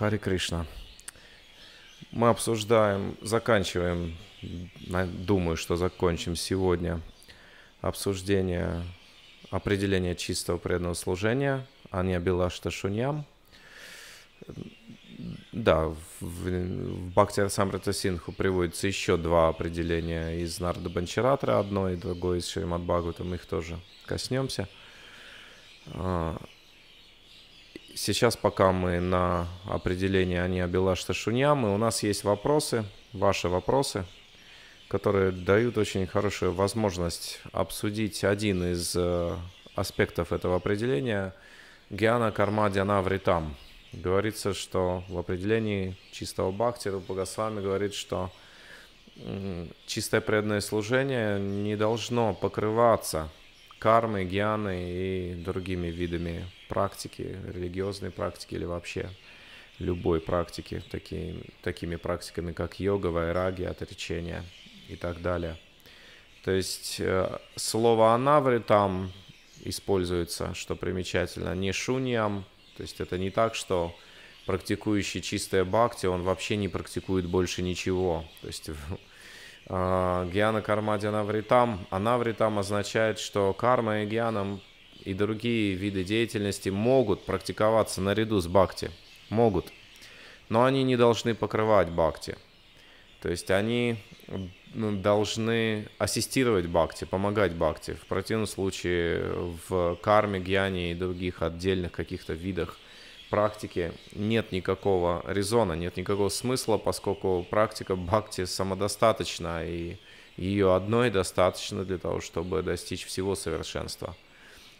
Хари Кришна. Мы обсуждаем, заканчиваем, думаю, что закончим сегодня обсуждение определения чистого преданного служения Анья Белашта Шуньям. Да, в, в Бхакти Синху приводится еще два определения из Нарда Банчаратра, одно и другое из Шримад Мы их тоже коснемся. А, Сейчас пока мы на определении они а Абилаш Ташунямы. У нас есть вопросы, ваши вопросы, которые дают очень хорошую возможность обсудить один из э, аспектов этого определения. Гиана Карма Диана Вритам. Говорится, что в определении чистого бхакти Рупа Госвами говорит, что чистое преданное служение не должно покрываться кармой, гьяной и другими видами практики, религиозной практики или вообще любой практики, такими такими практиками, как йога, вайраги, отречение и так далее. То есть э, слово «анаври» там используется, что примечательно, не шуньям, то есть это не так, что практикующий чистое бхакти, он вообще не практикует больше ничего. То есть э, гьяна кармадья навритам, анавритам означает, что карма и гьяном и другие виды деятельности могут практиковаться наряду с бхакти. Могут. Но они не должны покрывать бхакти. То есть они ну, должны ассистировать бхакти, помогать бхакти. В противном случае в карме, гьяне и других отдельных каких-то видах практики нет никакого резона, нет никакого смысла, поскольку практика бхакти самодостаточна, и ее одной достаточно для того, чтобы достичь всего совершенства.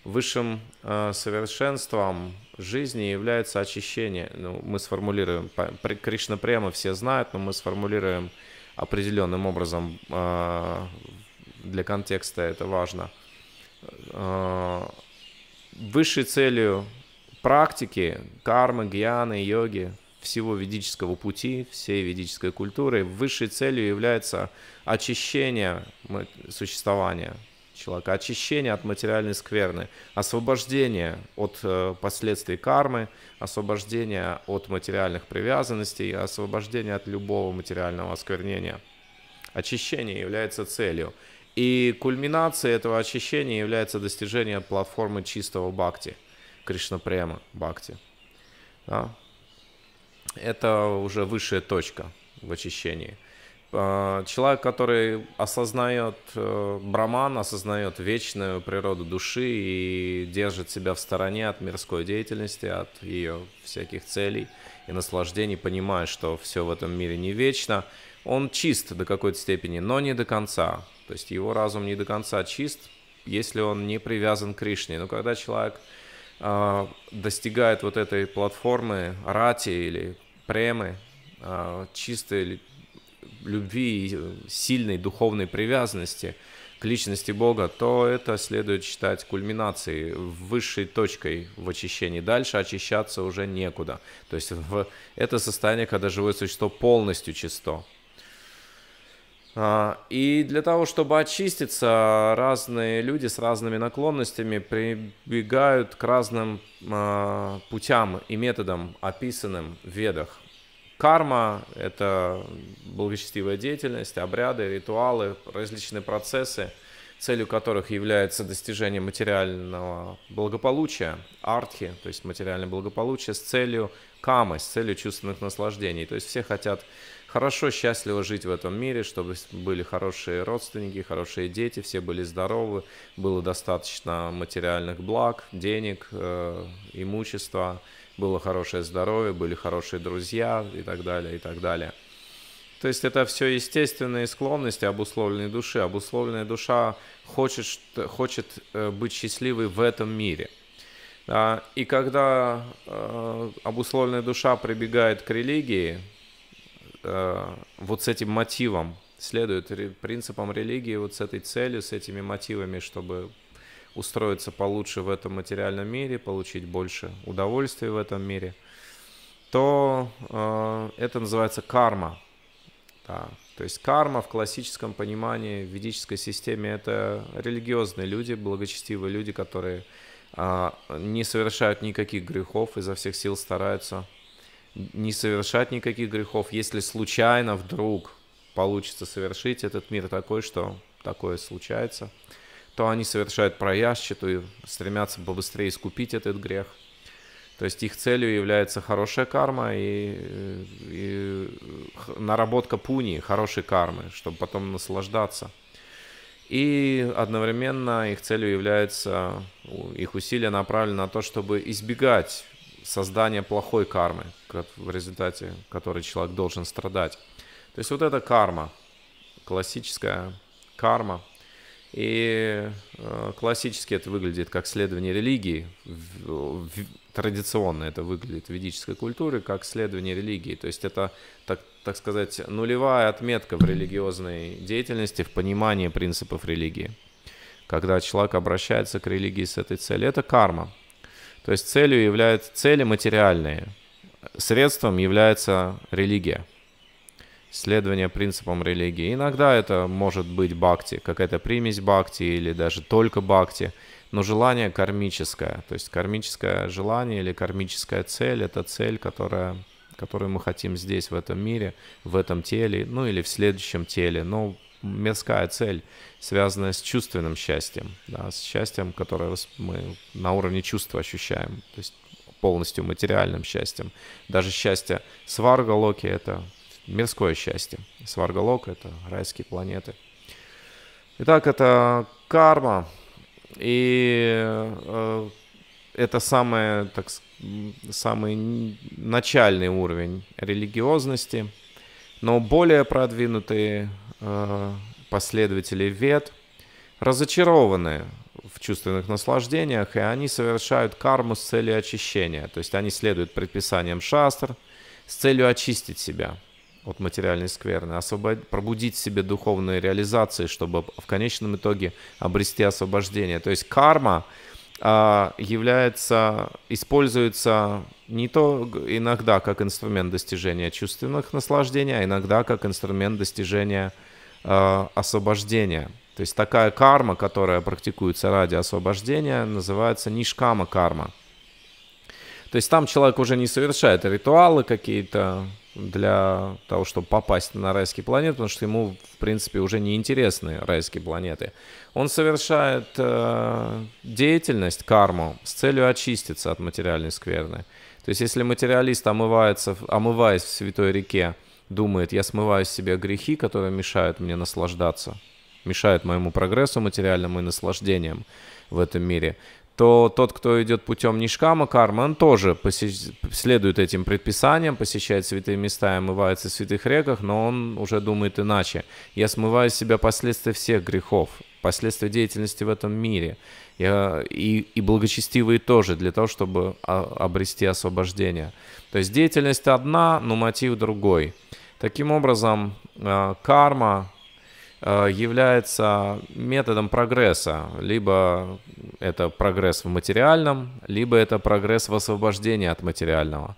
Высшим э, совершенством жизни является очищение. Ну, мы сформулируем, Кришна прямо все знают, но мы сформулируем определенным образом, э, для контекста это важно. Э, высшей целью практики, кармы, гьяны, йоги, всего ведического пути, всей ведической культуры, высшей целью является очищение существования, человека, очищение от материальной скверны, освобождение от э, последствий кармы, освобождение от материальных привязанностей, освобождение от любого материального осквернения. Очищение является целью. И кульминацией этого очищения является достижение платформы чистого бхакти, Кришнапрема бхакти. Да? Это уже высшая точка в очищении – а, человек, который осознает э, браман, осознает вечную природу души и держит себя в стороне от мирской деятельности, от ее всяких целей и наслаждений, понимая, что все в этом мире не вечно, он чист до какой-то степени, но не до конца. То есть его разум не до конца чист, если он не привязан к Кришне. Но когда человек а, достигает вот этой платформы рати или премы, э, чистой любви и э, сильной духовной привязанности к личности Бога, то это следует считать кульминацией, высшей точкой в очищении. Дальше очищаться уже некуда. То есть в это состояние, когда живое существо полностью чисто. А, и для того, чтобы очиститься, разные люди с разными наклонностями прибегают к разным а, путям и методам, описанным в ведах. Карма – это благочестивая деятельность, обряды, ритуалы, различные процессы, целью которых является достижение материального благополучия, артхи, то есть материальное благополучие, с целью камы, с целью чувственных наслаждений. То есть все хотят хорошо, счастливо жить в этом мире, чтобы были хорошие родственники, хорошие дети, все были здоровы, было достаточно материальных благ, денег, э, имущества, имущества было хорошее здоровье, были хорошие друзья и так далее, и так далее. То есть это все естественные склонности обусловленной души. Обусловленная душа хочет, хочет э, быть счастливой в этом мире. А, и когда э, обусловленная душа прибегает к религии, э, вот с этим мотивом, следует принципам религии, вот с этой целью, с этими мотивами, чтобы устроиться получше в этом материальном мире, получить больше удовольствия в этом мире, то э, это называется карма. Да. То есть карма в классическом понимании, в ведической системе, это религиозные люди, благочестивые люди, которые э, не совершают никаких грехов, изо всех сил стараются не совершать никаких грехов. Если случайно вдруг получится совершить, этот мир такой, что такое случается – то они совершают то и стремятся побыстрее искупить этот грех. То есть их целью является хорошая карма и, и наработка пуни, хорошей кармы, чтобы потом наслаждаться. И одновременно их целью является, их усилия направлены на то, чтобы избегать создания плохой кармы, в результате которой человек должен страдать. То есть вот эта карма, классическая карма – и э, классически это выглядит как следование религии, в, в, традиционно это выглядит в ведической культуре как следование религии. То есть это, так, так сказать, нулевая отметка в религиозной деятельности, в понимании принципов религии. Когда человек обращается к религии с этой целью, это карма. То есть целью являются цели материальные, средством является религия следование принципам религии. Иногда это может быть бхакти, какая-то примесь бхакти или даже только бхакти, но желание кармическое, то есть кармическое желание или кармическая цель – это цель, которая, которую мы хотим здесь, в этом мире, в этом теле, ну или в следующем теле, но мирская цель, связанная с чувственным счастьем, да, с счастьем, которое мы на уровне чувства ощущаем, то есть полностью материальным счастьем. Даже счастье сварга локи – это мирское счастье. Сваргалок — это райские планеты. Итак, это карма. И э, это самый так, самый начальный уровень религиозности. Но более продвинутые э, последователи вед разочарованы в чувственных наслаждениях, и они совершают карму с целью очищения. То есть они следуют предписаниям шастр с целью очистить себя – от материальной скверны, освободить, пробудить в себе духовные реализации, чтобы в конечном итоге обрести освобождение. То есть карма а, является, используется не то иногда как инструмент достижения чувственных наслаждений, а иногда как инструмент достижения а, освобождения. То есть такая карма, которая практикуется ради освобождения, называется нишкама карма. То есть там человек уже не совершает ритуалы какие-то, для того, чтобы попасть на райские планеты, потому что ему, в принципе, уже не интересны райские планеты. Он совершает э, деятельность, карму, с целью очиститься от материальной скверны. То есть, если материалист, омывается, омываясь в святой реке, думает, я смываю с себя грехи, которые мешают мне наслаждаться, мешают моему прогрессу материальному и наслаждениям в этом мире, то тот, кто идет путем Нишкама кармы, он тоже посещ... следует этим предписаниям, посещает святые места и омывается в святых реках, но он уже думает иначе. Я смываю с себя последствия всех грехов, последствия деятельности в этом мире. Я... И, и благочестивые тоже, для того, чтобы обрести освобождение. То есть деятельность одна, но мотив другой. Таким образом, э, карма Э, является методом прогресса. Либо это прогресс в материальном, либо это прогресс в освобождении от материального.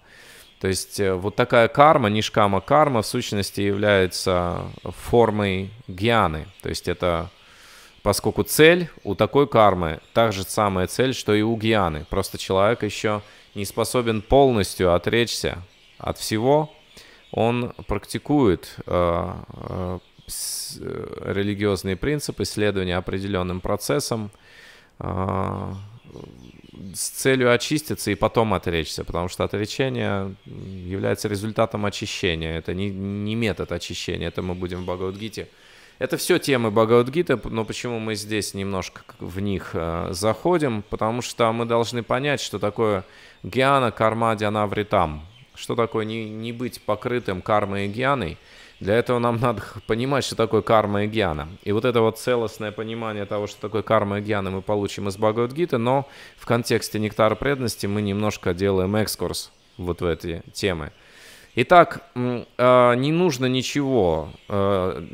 То есть э, вот такая карма, нишкама карма, в сущности является формой гьяны. То есть это поскольку цель у такой кармы та же самая цель, что и у гьяны. Просто человек еще не способен полностью отречься от всего, он практикует э, Э, религиозные принципы, следование определенным процессам а, с целью очиститься и потом отречься, потому что отречение является результатом очищения. Это не, не метод очищения, это мы будем в Бхагавадгите. Это все темы Бхагавадгита, но почему мы здесь немножко в них э, заходим? Потому что мы должны понять, что такое гиана, карма, дьяна, вритам. Что такое не, не быть покрытым кармой и гьяной – для этого нам надо понимать, что такое карма и гьяна. И вот это вот целостное понимание того, что такое карма и гьяна, мы получим из Бхагавадгиты, но в контексте нектара преданности мы немножко делаем экскурс вот в эти темы. Итак, а, не нужно ничего э,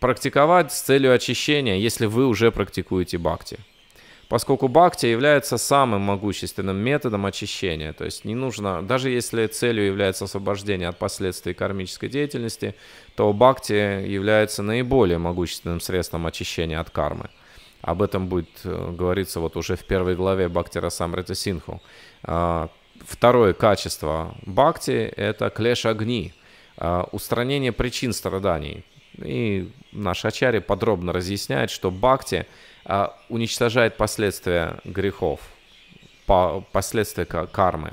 практиковать с целью очищения, если вы уже практикуете бхакти поскольку бхакти является самым могущественным методом очищения. То есть не нужно, даже если целью является освобождение от последствий кармической деятельности, то бхакти является наиболее могущественным средством очищения от кармы. Об этом будет э, говориться вот уже в первой главе Бхакти Расамрита Синху. А, второе качество бхакти – это клеш огни, а, устранение причин страданий. И наш Ачари подробно разъясняет, что бхакти – а, уничтожает последствия грехов, по, последствия кармы.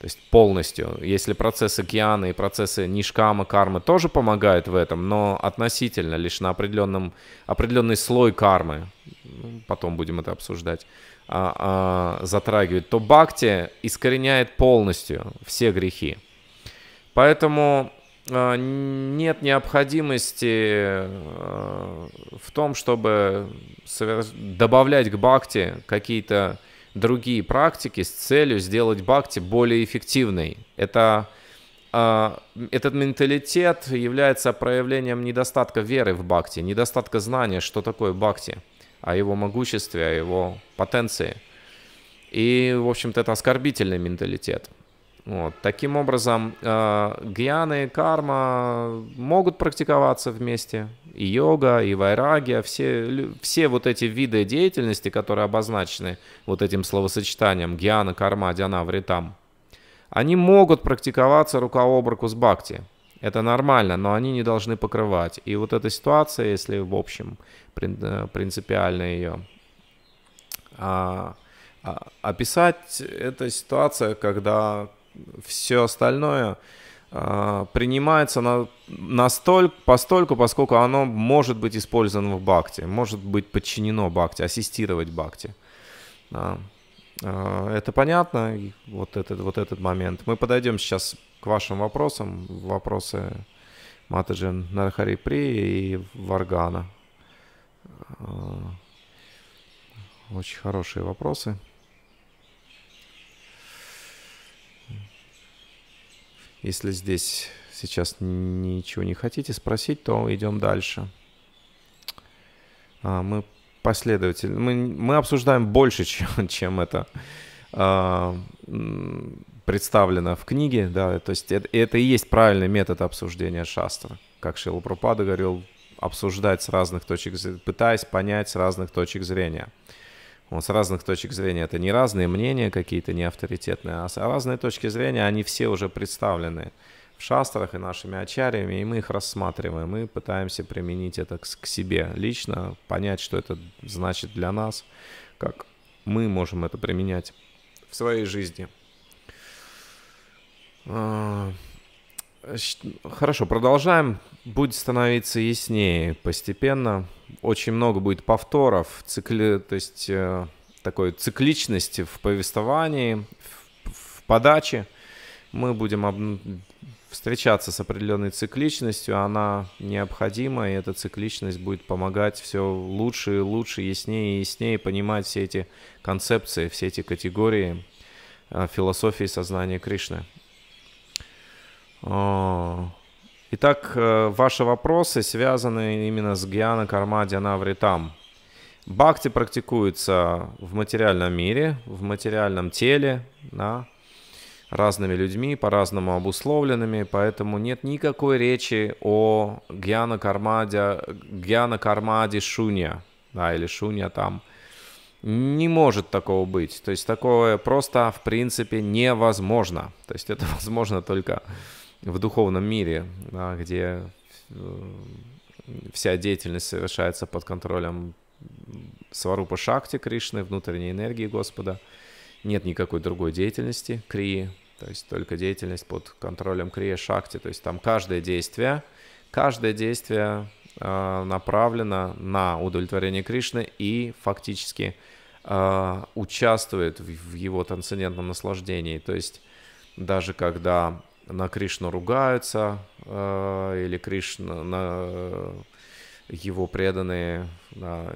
То есть полностью. Если процессы гьяны и процессы нишкамы кармы тоже помогают в этом, но относительно, лишь на определенном, определенный слой кармы, ну, потом будем это обсуждать, а, а, затрагивает, то бхакти искореняет полностью все грехи. Поэтому Э, нет необходимости э, в том, чтобы добавлять к бхакти какие-то другие практики с целью сделать бхакти более эффективной. Это, э, этот менталитет является проявлением недостатка веры в бхакти, недостатка знания, что такое бхакти, о его могуществе, о его потенции. И, в общем-то, это оскорбительный менталитет – вот. Таким образом, э, гьяна и карма могут практиковаться вместе. И йога, и вайрагия, все, все вот эти виды деятельности, которые обозначены вот этим словосочетанием гьяна, карма, дьяна, вритам, они могут практиковаться рука об руку с бхакти. Это нормально, но они не должны покрывать. И вот эта ситуация, если в общем э, принципиально ее а, а, описать, это ситуация, когда все остальное а, принимается на, настолько, постольку, поскольку оно может быть использовано в бакте, может быть подчинено бакте, ассистировать бакте. Да. А, это понятно, вот этот, вот этот момент. Мы подойдем сейчас к вашим вопросам, вопросы Матаджин Нархари При и Варгана. А, очень хорошие вопросы. Если здесь сейчас ничего не хотите спросить, то идем дальше. А, мы последовательно... Мы, мы обсуждаем больше, чем, чем это а, представлено в книге. Да, то есть это, это и есть правильный метод обсуждения шастра. Как Шилупрапада говорил, обсуждать с разных точек зрения, пытаясь понять с разных точек зрения. Вот с разных точек зрения это не разные мнения какие-то, не авторитетные, а с а разные точки зрения они все уже представлены в шастрах и нашими ачарьями, и мы их рассматриваем, и пытаемся применить это к себе лично, понять, что это значит для нас, как мы можем это применять в своей жизни. А, хорошо, продолжаем. Будет становиться яснее постепенно очень много будет повторов, цикли, то есть э, такой цикличности в повествовании, в, в подаче. Мы будем об... встречаться с определенной цикличностью, она необходима, и эта цикличность будет помогать все лучше и лучше, яснее и яснее понимать все эти концепции, все эти категории э, философии сознания Кришны. А, Итак, э, ваши вопросы связаны именно с Гьяна Карма Дианавритам. Бхакти практикуется в материальном мире, в материальном теле, да, разными людьми, по-разному обусловленными, поэтому нет никакой речи о гьяна кармадя, гьяна кармаде шуня, да, или шуня там. Не может такого быть. То есть такое просто в принципе невозможно. То есть это возможно только в духовном мире, да, где э, вся деятельность совершается под контролем Сварупа Шакти Кришны, внутренней энергии Господа. Нет никакой другой деятельности Крии, то есть только деятельность под контролем Крия Шакти. То есть там каждое действие, каждое действие э, направлено на удовлетворение Кришны и фактически э, участвует в, в его трансцендентном наслаждении. То есть даже когда на Кришну ругаются, э, или Кришна, на э, его преданные, на,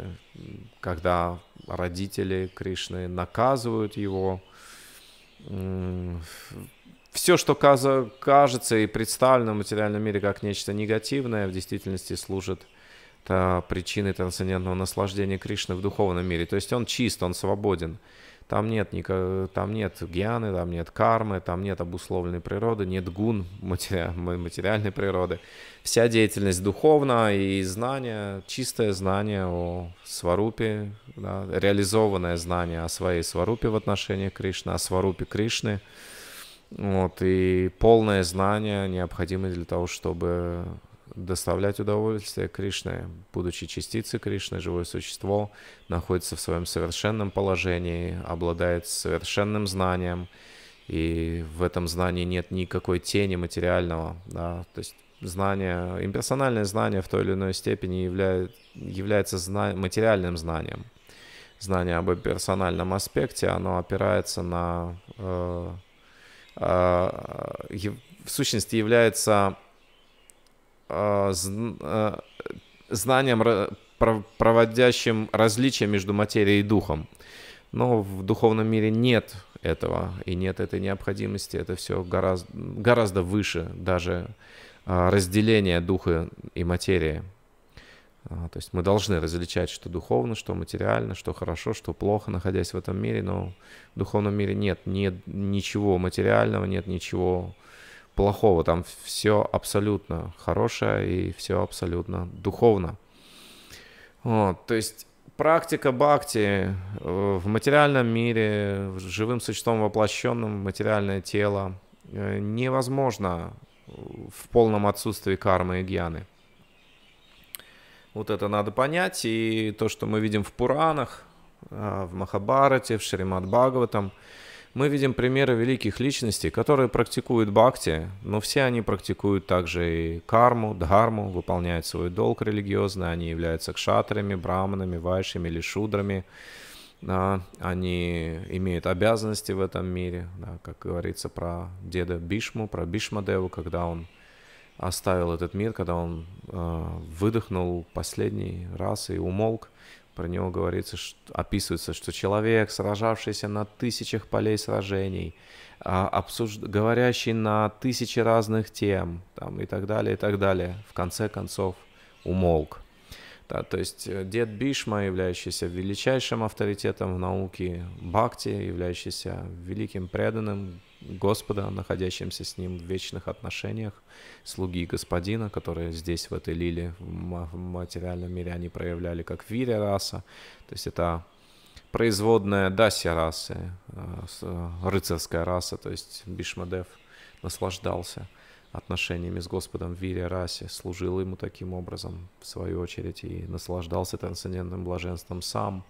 когда родители Кришны наказывают его. Все, что кажется и представлено в материальном мире как нечто негативное, в действительности служит э, причиной трансцендентного наслаждения Кришны в духовном мире. То есть он чист, он свободен. Там нет, никак, там нет гианы, там нет кармы, там нет обусловленной природы, нет гун матери, материальной природы. Вся деятельность духовна и знание, чистое знание о сварупе, да, реализованное знание о своей сварупе в отношении Кришны, о сварупе Кришны. Вот, и полное знание необходимо для того, чтобы доставлять удовольствие Кришне, будучи частицей Кришны, живое существо, находится в своем совершенном положении, обладает совершенным знанием, и в этом знании нет никакой тени материального, да, то есть знание, имперсональное знание в той или иной степени являет, является зна материальным знанием. Знание об имперсональном аспекте, оно опирается на... Э, э, в сущности является а, а, знанием, проводящим различия между материей и духом. Но в духовном мире нет этого, и нет этой необходимости. Это все гораздо, гораздо выше даже а, разделения духа и материи. То есть мы должны различать, что духовно, что материально, что хорошо, что плохо, находясь в этом мире, но в духовном мире нет, нет ничего материального, нет ничего плохого. Там все абсолютно хорошее и все абсолютно духовно. Вот, то есть практика бхакти э, в материальном мире, в живым существом воплощенным в материальное тело э, невозможно в полном отсутствии кармы и гьяны. Вот это надо понять, и то, что мы видим в Пуранах, э, в Махабарате, в Шримад Бхагаватам – мы видим примеры великих личностей, которые практикуют бхакти, но все они практикуют также и карму, дхарму, выполняют свой долг религиозный, они являются кшатрами, браманами, вайшами или шудрами, да, они имеют обязанности в этом мире, да, как говорится про деда Бишму, про Бишмадеву, когда он оставил этот мир, когда он э, выдохнул последний раз и умолк, про него говорится, что, описывается, что человек, сражавшийся на тысячах полей сражений, а, обсужд, говорящий на тысячи разных тем там, и так далее, и так далее, в конце концов умолк. Да, то есть э, дед Бишма, являющийся величайшим авторитетом в науке бхакти, являющийся великим преданным, Господа, находящимся с Ним в вечных отношениях, слуги Господина, которые здесь, в этой лиле, в материальном мире они проявляли как вире раса, то есть это производная дася расы, э, э, рыцарская раса, то есть Бишмадев наслаждался отношениями с Господом в вире расе, служил ему таким образом, в свою очередь, и наслаждался трансцендентным блаженством сам,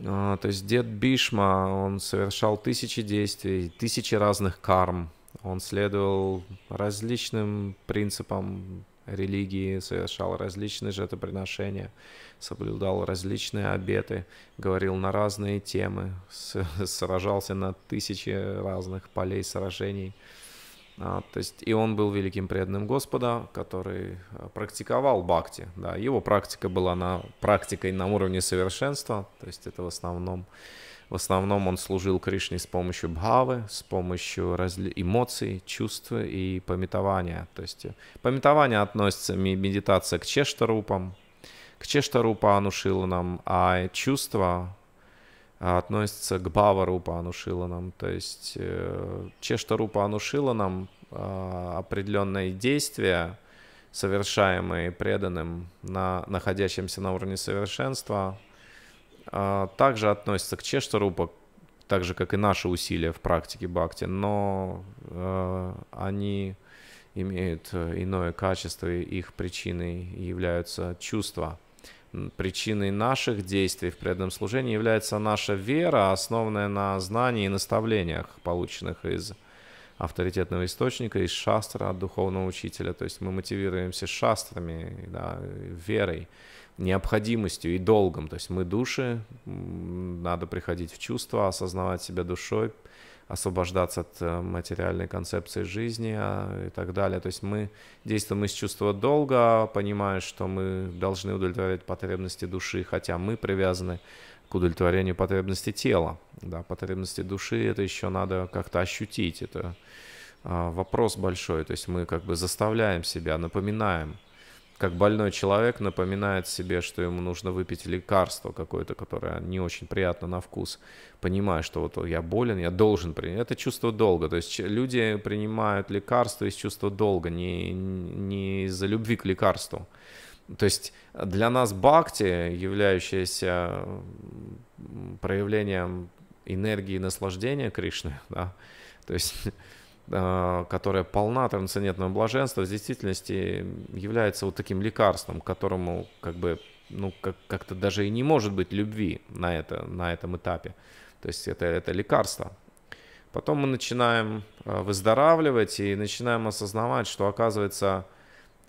а, то есть дед Бишма, он совершал тысячи действий, тысячи разных карм. Он следовал различным принципам религии, совершал различные жертвоприношения, соблюдал различные обеты, говорил на разные темы, сражался на тысячи разных полей сражений – а, то есть и он был великим преданным Господа, который а, практиковал бхакти. Да, его практика была на, практикой на уровне совершенства. То есть это в основном, в основном он служил Кришне с помощью бхавы, с помощью разли- эмоций, чувств и пометования. То есть э, пометование относится медитация к чешторупам, к чештарупа анушиланам, а чувства а, относится к Баварупа Анушиланам. То есть э, Чештарупа Анушиланам а, определенные действия, совершаемые преданным, на, находящимся на уровне совершенства, а, также относятся к Чештарупа, так же, как и наши усилия в практике бхакти, но э, они имеют э, иное качество, и их причиной являются чувства – причиной наших действий в преданном служении является наша вера, основанная на знании и наставлениях, полученных из авторитетного источника, из шастра от духовного учителя. То есть мы мотивируемся шастрами, да, верой, необходимостью и долгом. То есть мы души, надо приходить в чувство, осознавать себя душой, освобождаться от э, материальной концепции жизни а, и так далее. То есть мы действуем из чувства долга, понимая, что мы должны удовлетворять потребности души, хотя мы привязаны к удовлетворению потребностей тела. Да, потребности души это еще надо как-то ощутить. Это а, вопрос большой. То есть мы как бы заставляем себя, напоминаем, как больной человек напоминает себе, что ему нужно выпить лекарство какое-то, которое не очень приятно на вкус, понимая, что вот я болен, я должен принять. Это чувство долга. То есть люди принимают лекарство из чувства долга, не, не из-за любви к лекарству. То есть для нас бхакти, являющаяся проявлением энергии наслаждения Кришны, да, то есть Э, которая полна трансцендентного блаженства, в действительности является вот таким лекарством, которому как бы ну, как- как-то даже и не может быть любви на, это, на этом этапе. То есть это, это лекарство. Потом мы начинаем э, выздоравливать и начинаем осознавать, что оказывается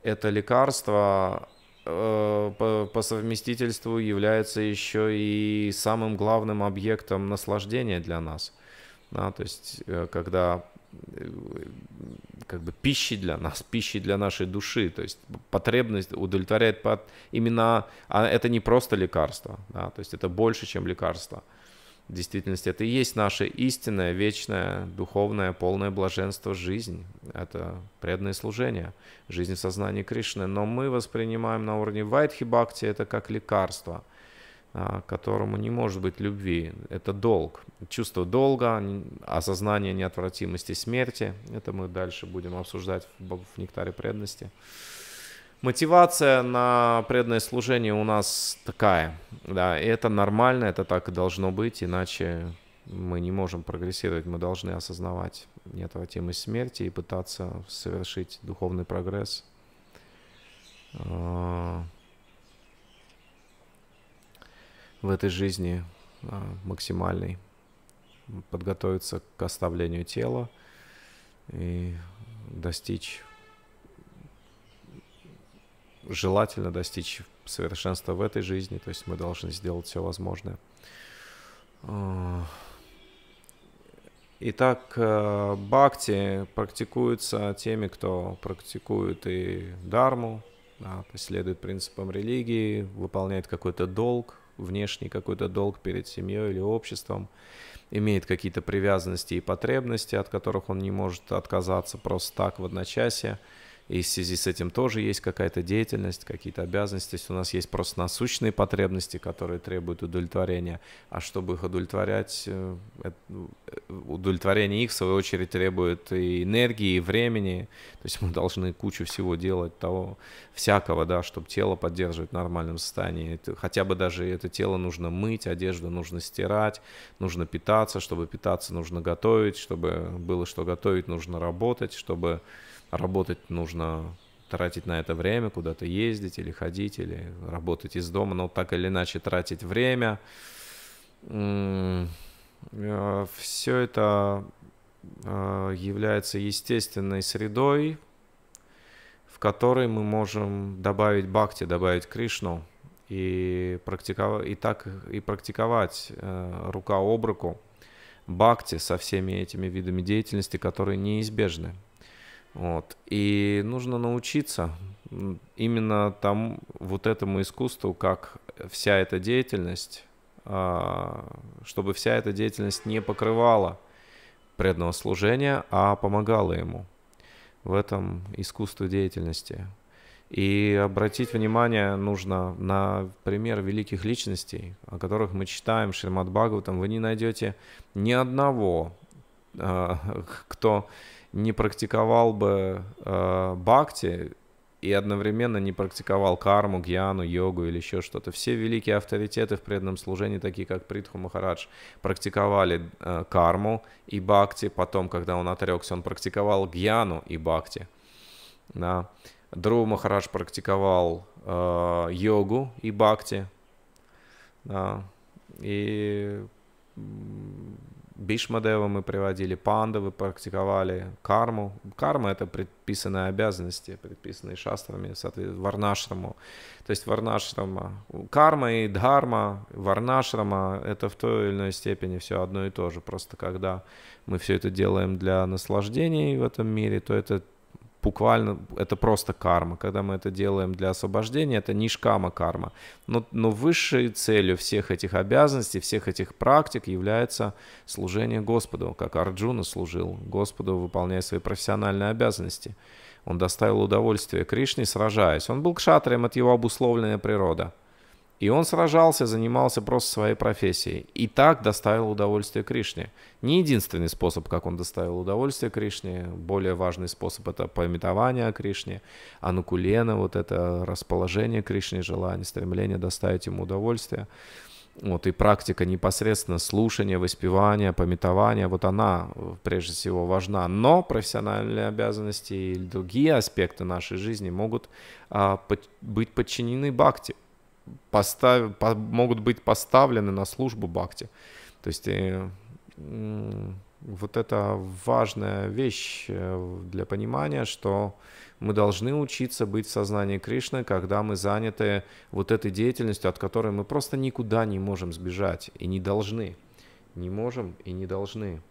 это лекарство э, по, по совместительству является еще и самым главным объектом наслаждения для нас. Да, то есть, когда Э, как бы пищей для нас, пищей для нашей души. То есть потребность удовлетворяет под именно... А это не просто лекарство, да, то есть это больше, чем лекарство. В действительности это и есть наше истинное, вечное, духовное, полное блаженство жизнь. Это преданное служение, жизнь в сознании Кришны. Но мы воспринимаем на уровне Вайтхи Бхакти это как лекарство – а, которому не может быть любви. Это долг. Чувство долга, осознание неотвратимости смерти. Это мы дальше будем обсуждать в «Нектаре преданности». Мотивация на преданное служение у нас такая. Да, и это нормально, это так и должно быть, иначе мы не можем прогрессировать, мы должны осознавать неотвратимость смерти и пытаться совершить духовный прогресс. А, в этой жизни а, максимальный, подготовиться к оставлению тела и достичь, желательно достичь совершенства в этой жизни, то есть мы должны сделать все возможное. А, итак, э, бхакти практикуется теми, кто практикует и дарму, да, то есть следует принципам религии, выполняет какой-то долг, внешний какой-то долг перед семьей или обществом, имеет какие-то привязанности и потребности, от которых он не может отказаться просто так в одночасье и в связи с этим тоже есть какая-то деятельность, какие-то обязанности. То есть у нас есть просто насущные потребности, которые требуют удовлетворения. А чтобы их удовлетворять, э, э, э, удовлетворение их, в свою очередь, требует и энергии, и времени. То есть мы должны кучу всего делать, того всякого, да, чтобы тело поддерживать в нормальном состоянии. Хотя бы даже это тело нужно мыть, одежду нужно стирать, нужно питаться. Чтобы питаться, нужно готовить. Чтобы было что готовить, нужно работать. Чтобы работать нужно тратить на это время, куда-то ездить или ходить, или работать из дома, но так или иначе тратить время. Э, Все это э, является естественной средой, в которой мы можем добавить бхакти, добавить Кришну и, практиковать, и так и практиковать э, рука об руку бхакти со всеми этими видами деятельности, которые неизбежны. Вот. И нужно научиться именно там, вот этому искусству, как вся эта деятельность, а, чтобы вся эта деятельность не покрывала преданного служения, а помогала ему в этом искусстве деятельности. И обратить внимание нужно на пример великих личностей, о которых мы читаем Шримад Бхагаватам. Вы не найдете ни одного, а, кто не практиковал бы э, бхакти и одновременно не практиковал карму, гьяну, йогу или еще что-то. Все великие авторитеты в преданном служении, такие как Притху Махарадж, практиковали э, карму и бхакти. Потом, когда он отрекся, он практиковал гьяну и бхакти. Да. Дру Махарадж практиковал э, йогу и бхакти. Да. И Бишмадева мы приводили, вы практиковали, карму. Карма — это предписанные обязанности, предписанные шастрами, соответственно, варнашраму. То есть варнашрама, карма и дхарма, варнашрама — это в той или иной степени все одно и то же. Просто когда мы все это делаем для наслаждений в этом мире, то это буквально это просто карма. Когда мы это делаем для освобождения, это нишкама карма. Но, но высшей целью всех этих обязанностей, всех этих практик является служение Господу, как Арджуна служил Господу, выполняя свои профессиональные обязанности. Он доставил удовольствие Кришне, сражаясь. Он был кшатрием, от его обусловленная природа – и он сражался, занимался просто своей профессией. И так доставил удовольствие Кришне. Не единственный способ, как он доставил удовольствие Кришне. Более важный способ – это пометование о Кришне, анукулена, вот это расположение Кришне, желание, стремление доставить ему удовольствие. Вот, и практика непосредственно слушания, воспевания, пометования, вот она э, прежде всего важна. Но профессиональные обязанности и другие аспекты нашей жизни могут а, под, быть подчинены бхакти постав... по... могут быть поставлены на службу бхакти. То есть э, вот это важная вещь э, для понимания, что мы должны учиться быть в сознании Кришны, когда мы заняты вот этой деятельностью, от которой мы просто никуда не можем сбежать и не должны. Не можем и не должны.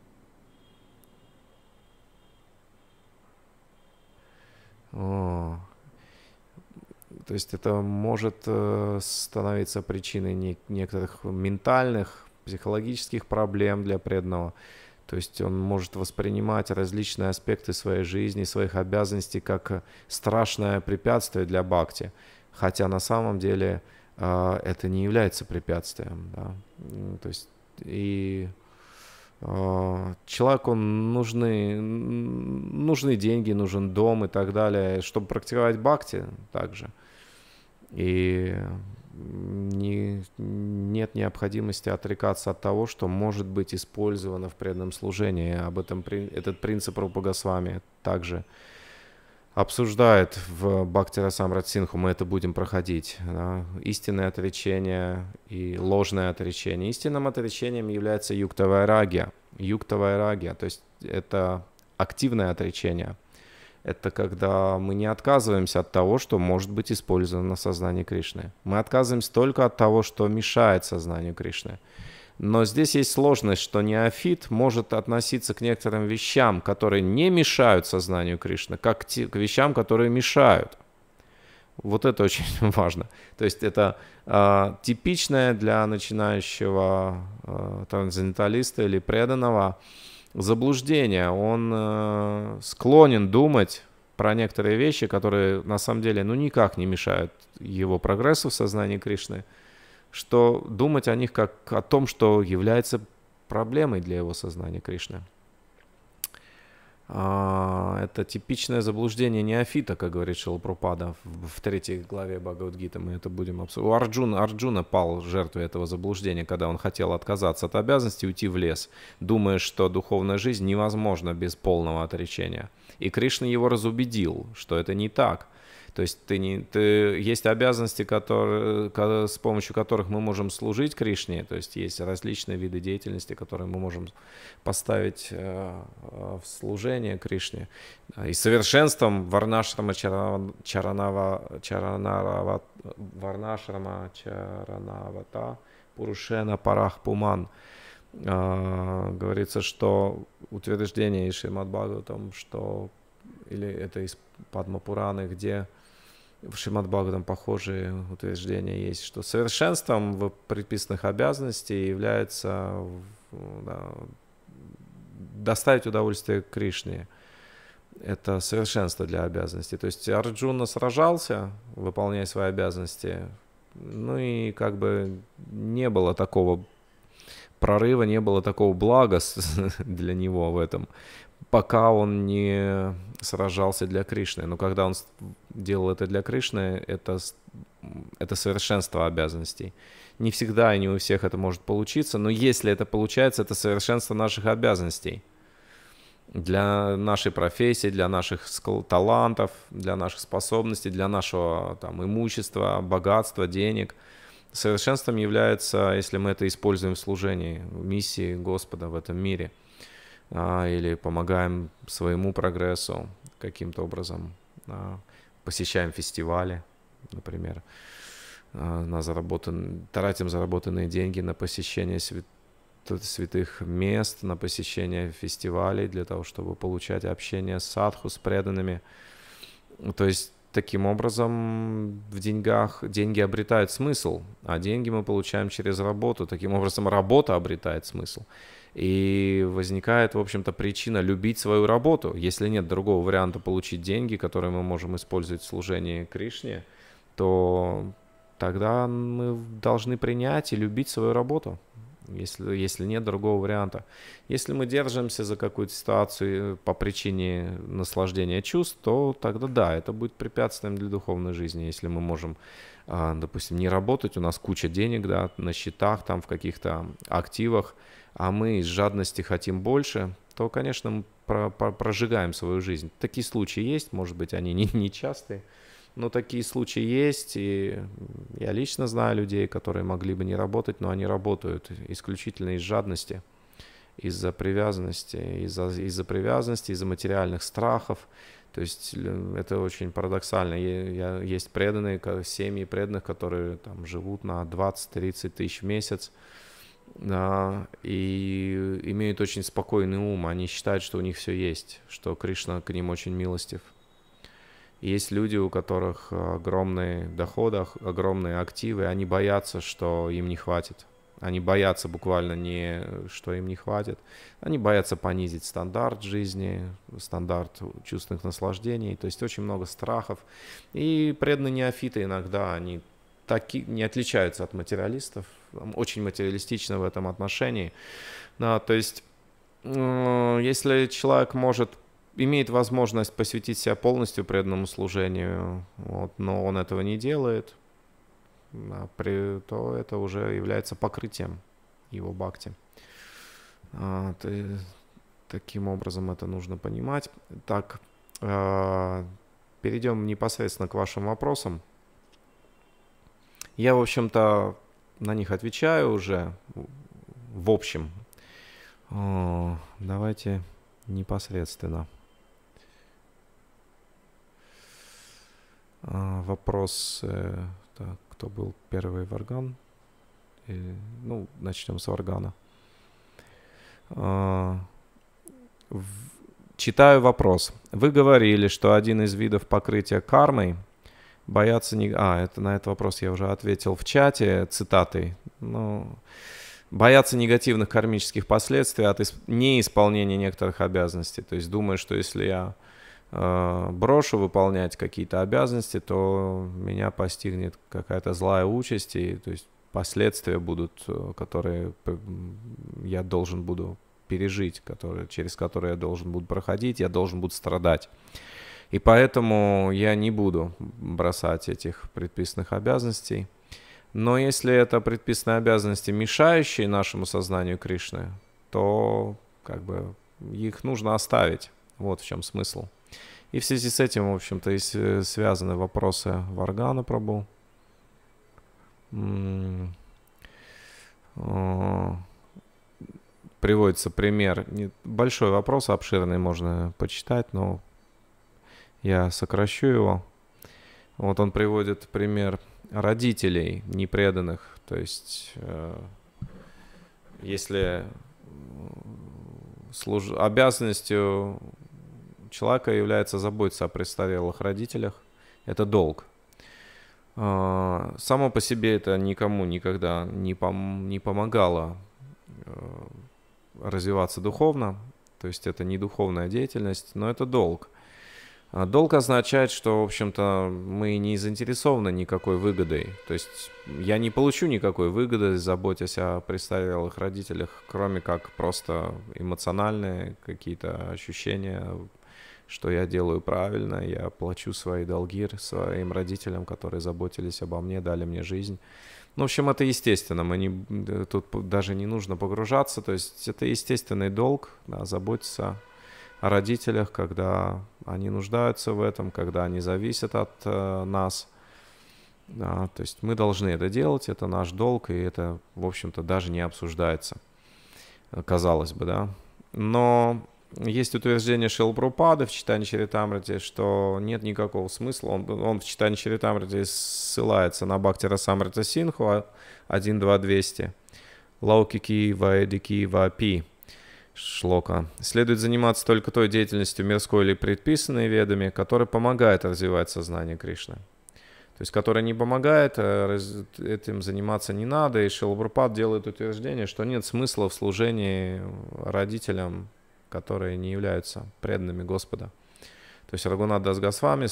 О, то есть это может э, становиться причиной некоторых ментальных, психологических проблем для преданного. То есть он может воспринимать различные аспекты своей жизни, своих обязанностей как страшное препятствие для бхакти. Хотя на самом деле э, это не является препятствием. Да? То есть и э, Человеку нужны, нужны деньги, нужен дом и так далее, чтобы практиковать бхакти также. И не, нет необходимости отрекаться от того, что может быть использовано в преданном служении. Об этом этот принцип Рупа также обсуждает в Бхактира Самрадсинху, мы это будем проходить. Да? Истинное отречение и ложное отречение. Истинным отречением является юктавайрагия. Юктавайрагия, то есть это активное отречение это когда мы не отказываемся от того, что может быть использовано сознание Кришны. Мы отказываемся только от того, что мешает сознанию Кришны. Но здесь есть сложность, что неофит может относиться к некоторым вещам, которые не мешают сознанию Кришны, как к, вещам, которые мешают. Вот это очень важно. То есть это э, типичное для начинающего э, трансценденталиста или преданного э, заблуждение. Он э, склонен думать про некоторые вещи, которые на самом деле ну никак не мешают его прогрессу в сознании Кришны, что думать о них как о том, что является проблемой для его сознания Кришны. А, это типичное заблуждение неофита, как говорит Шилпрупада в, третьей главе Бхагавадгиты. Мы это будем обсуждать. Арджуна, Арджуна пал жертвой этого заблуждения, когда он хотел отказаться от обязанности уйти в лес, думая, что духовная жизнь невозможна без полного отречения. И Кришна его разубедил, что это не так – то есть ты не, ты, есть обязанности, которые, с помощью которых мы можем служить Кришне, то есть есть различные виды деятельности, которые мы можем поставить э, э, в служение Кришне. И совершенством Варнашрама Чаранава, Чаранарава, Варнашрама Чаранавата Пурушена Парах Пуман э, говорится, что утверждение Ишимад Бхагаватам, что или это из Падмапураны, где в Шримад Бхагаватам похожие утверждения есть, что совершенством в предписанных обязанностей является да, доставить удовольствие Кришне. Это совершенство для обязанностей. То есть Арджуна сражался, выполняя свои обязанности, ну и как бы не было такого прорыва, не было такого блага для него в этом пока он не сражался для Кришны. Но когда он делал это для Кришны, это, это совершенство обязанностей. Не всегда и не у всех это может получиться, но если это получается, это совершенство наших обязанностей. Для нашей профессии, для наших талантов, для наших способностей, для нашего там, имущества, богатства, денег. Совершенством является, если мы это используем в служении, в миссии Господа в этом мире – а, или помогаем своему прогрессу каким-то образом, а, посещаем фестивали, например, а, на заработан... тратим заработанные деньги на посещение свят... святых мест, на посещение фестивалей для того, чтобы получать общение с садху, с преданными. То есть таким образом в деньгах деньги обретают смысл, а деньги мы получаем через работу. Таким образом работа обретает смысл. И возникает, в общем-то, причина любить свою работу. Если нет другого варианта получить деньги, которые мы можем использовать в служении Кришне, то тогда мы должны принять и любить свою работу, если, если нет другого варианта. Если мы держимся за какую-то ситуацию э, по причине наслаждения чувств, то тогда да, это будет препятствием для духовной жизни. Если мы можем, а, допустим, не работать, у нас куча денег да, на счетах, там, в каких-то активах, а мы из жадности хотим больше, то, конечно, мы про про прожигаем свою жизнь. Такие случаи есть, может быть, они не, не частые, но такие случаи есть, и я лично знаю людей, которые могли бы не работать, но они работают исключительно из жадности, из-за привязанности, из-за из привязанности, из-за материальных страхов. То есть это очень парадоксально. Я, есть преданные семьи преданных, которые там живут на 20-30 тысяч в месяц, да, и имеют очень спокойный ум. Они считают, что у них все есть, что Кришна к ним очень милостив. есть люди, у которых огромные доходы, огромные активы, они боятся, что им не хватит. Они боятся буквально не, что им не хватит. Они боятся понизить стандарт жизни, стандарт чувственных наслаждений. То есть очень много страхов. И преданные неофиты иногда, они таки, не отличаются от материалистов очень материалистичны в этом отношении. Да, то есть, если человек может имеет возможность посвятить себя полностью преданному служению, вот, но он этого не делает, да, при, то это уже является покрытием его бхакти. А, ты, таким образом это нужно понимать. Так, э, перейдем непосредственно к вашим вопросам. Я, в общем-то, на них отвечаю уже в общем. давайте непосредственно. А, вопрос, э, так, кто был первый Варган? Э, ну, начнем с Варгана. А, читаю вопрос. Вы говорили, что один из видов покрытия кармой – бояться не... А, это на этот вопрос я уже ответил в чате цитатой. Ну, бояться негативных кармических последствий от исп... неисполнения некоторых обязанностей. То есть думаю, что если я э, брошу выполнять какие-то обязанности, то меня постигнет какая-то злая участь, и то есть последствия будут, э, которые я должен буду пережить, которые, через которые я должен буду проходить, я должен буду страдать. И поэтому я не буду бросать этих предписанных обязанностей. Но если это предписанные обязанности, мешающие нашему сознанию Кришны, то как бы их нужно оставить. Вот в чем смысл. И в связи с этим, в общем-то, и связаны вопросы Варгана Прабу. Э, приводится пример. Большой вопрос, обширный, можно почитать, но я сокращу его. Вот он приводит пример родителей непреданных. То есть, э, если служ... обязанностью человека является заботиться о престарелых родителях, это долг. Э, само по себе это никому никогда не, пом... не помогало э, развиваться духовно. То есть это не духовная деятельность, но это долг – а долг означает, что, в общем-то, мы не заинтересованы никакой выгодой. То есть я не получу никакой выгоды, заботясь о престарелых родителях, кроме как просто эмоциональные какие-то ощущения, что я делаю правильно, я плачу свои долги своим родителям, которые заботились обо мне, дали мне жизнь. Ну, в общем, это естественно, мы не, э, тут даже не нужно погружаться, то есть это естественный долг, да, заботиться о родителях, когда они нуждаются в этом, когда они зависят от э, нас. Да, то есть мы должны это делать, это наш долг, и это, в общем-то, даже не обсуждается, э, казалось бы, да. Но есть утверждение Шилпрупада в читании Чаритамрити, что нет никакого смысла. Он, он в читании Чаритамрити ссылается на Бхактира Самрита Синху 1.2.200. А, Лаукики Ваэдики Вапи. Шлока. Следует заниматься только той деятельностью мирской или предписанной ведами, которая помогает развивать сознание Кришны. То есть, которая не помогает, э, этим заниматься не надо. И Шилабрупад делает утверждение, что нет смысла в служении родителям, которые не являются преданными Господа. То есть Рагунат Дасгасвами,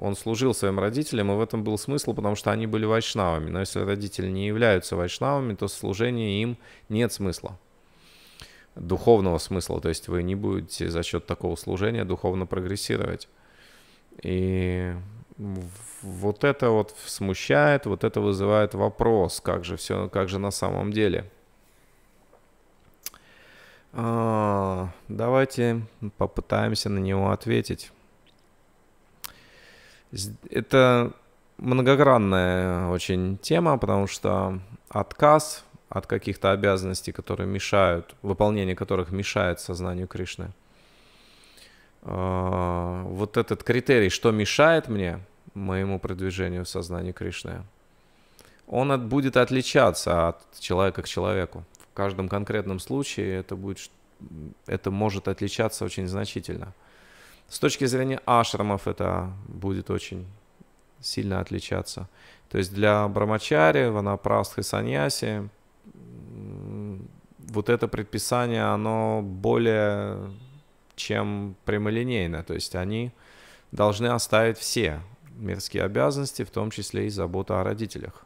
он служил своим родителям, и в этом был смысл, потому что они были вайшнавами. Но если родители не являются вайшнавами, то служение им нет смысла духовного смысла. То есть вы не будете за счет такого служения духовно прогрессировать. И вот это вот смущает, вот это вызывает вопрос, как же все, как же на самом деле. А, давайте попытаемся на него ответить. Это многогранная очень тема, потому что отказ от каких-то обязанностей, которые мешают, выполнение которых мешает сознанию Кришны. А, вот этот критерий, что мешает мне, моему продвижению в сознании Кришны, он от, будет отличаться от человека к человеку. В каждом конкретном случае это, будет, это может отличаться очень значительно. С точки зрения ашрамов это будет очень сильно отличаться. То есть для брамачари, ванапрастхи, саньяси – вот это предписание, оно более чем прямолинейно. То есть они должны оставить все мирские обязанности, в том числе и заботу о родителях.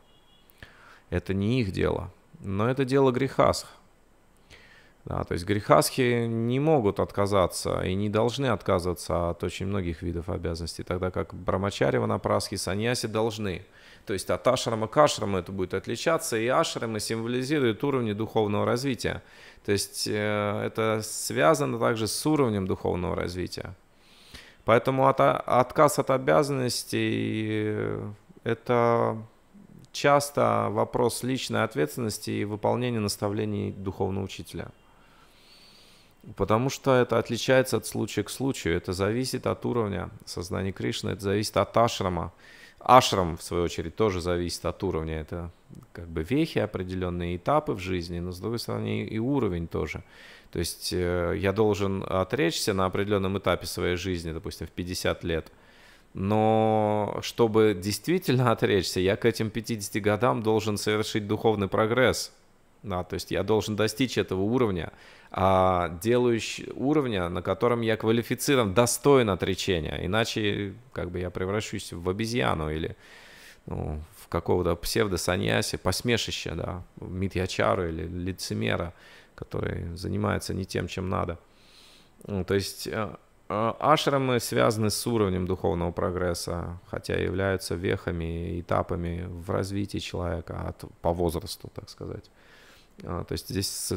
Это не их дело, но это дело грехасх. Да, то есть грехасхи не могут отказаться и не должны отказываться от очень многих видов обязанностей, тогда как брамачари, ванапрасхи, саньяси должны – то есть от ашрама к ашраму это будет отличаться, и ашрамы символизируют уровни духовного развития. То есть э, это связано также с уровнем духовного развития. Поэтому от, отказ от обязанностей э, – это часто вопрос личной ответственности и выполнения наставлений духовного учителя. Потому что это отличается от случая к случаю. Это зависит от уровня сознания Кришны, это зависит от ашрама. Ашрам, в свою очередь, тоже зависит от уровня. Это как бы вехи, определенные этапы в жизни, но, с другой стороны, и уровень тоже. То есть э, я должен отречься на определенном этапе своей жизни, допустим, в 50 лет. Но чтобы действительно отречься, я к этим 50 годам должен совершить духовный прогресс – да, то есть я должен достичь этого уровня, а, делающий уровня, на котором я квалифицирован, достоин отречения. Иначе как бы я превращусь в обезьяну или ну, в какого-то псевдосаньяси, посмешище, да, митьячару или лицемера, который занимается не тем, чем надо. Ну, то есть э, э, ашрамы связаны с уровнем духовного прогресса, хотя являются вехами, этапами в развитии человека от, по возрасту, так сказать. А, то есть здесь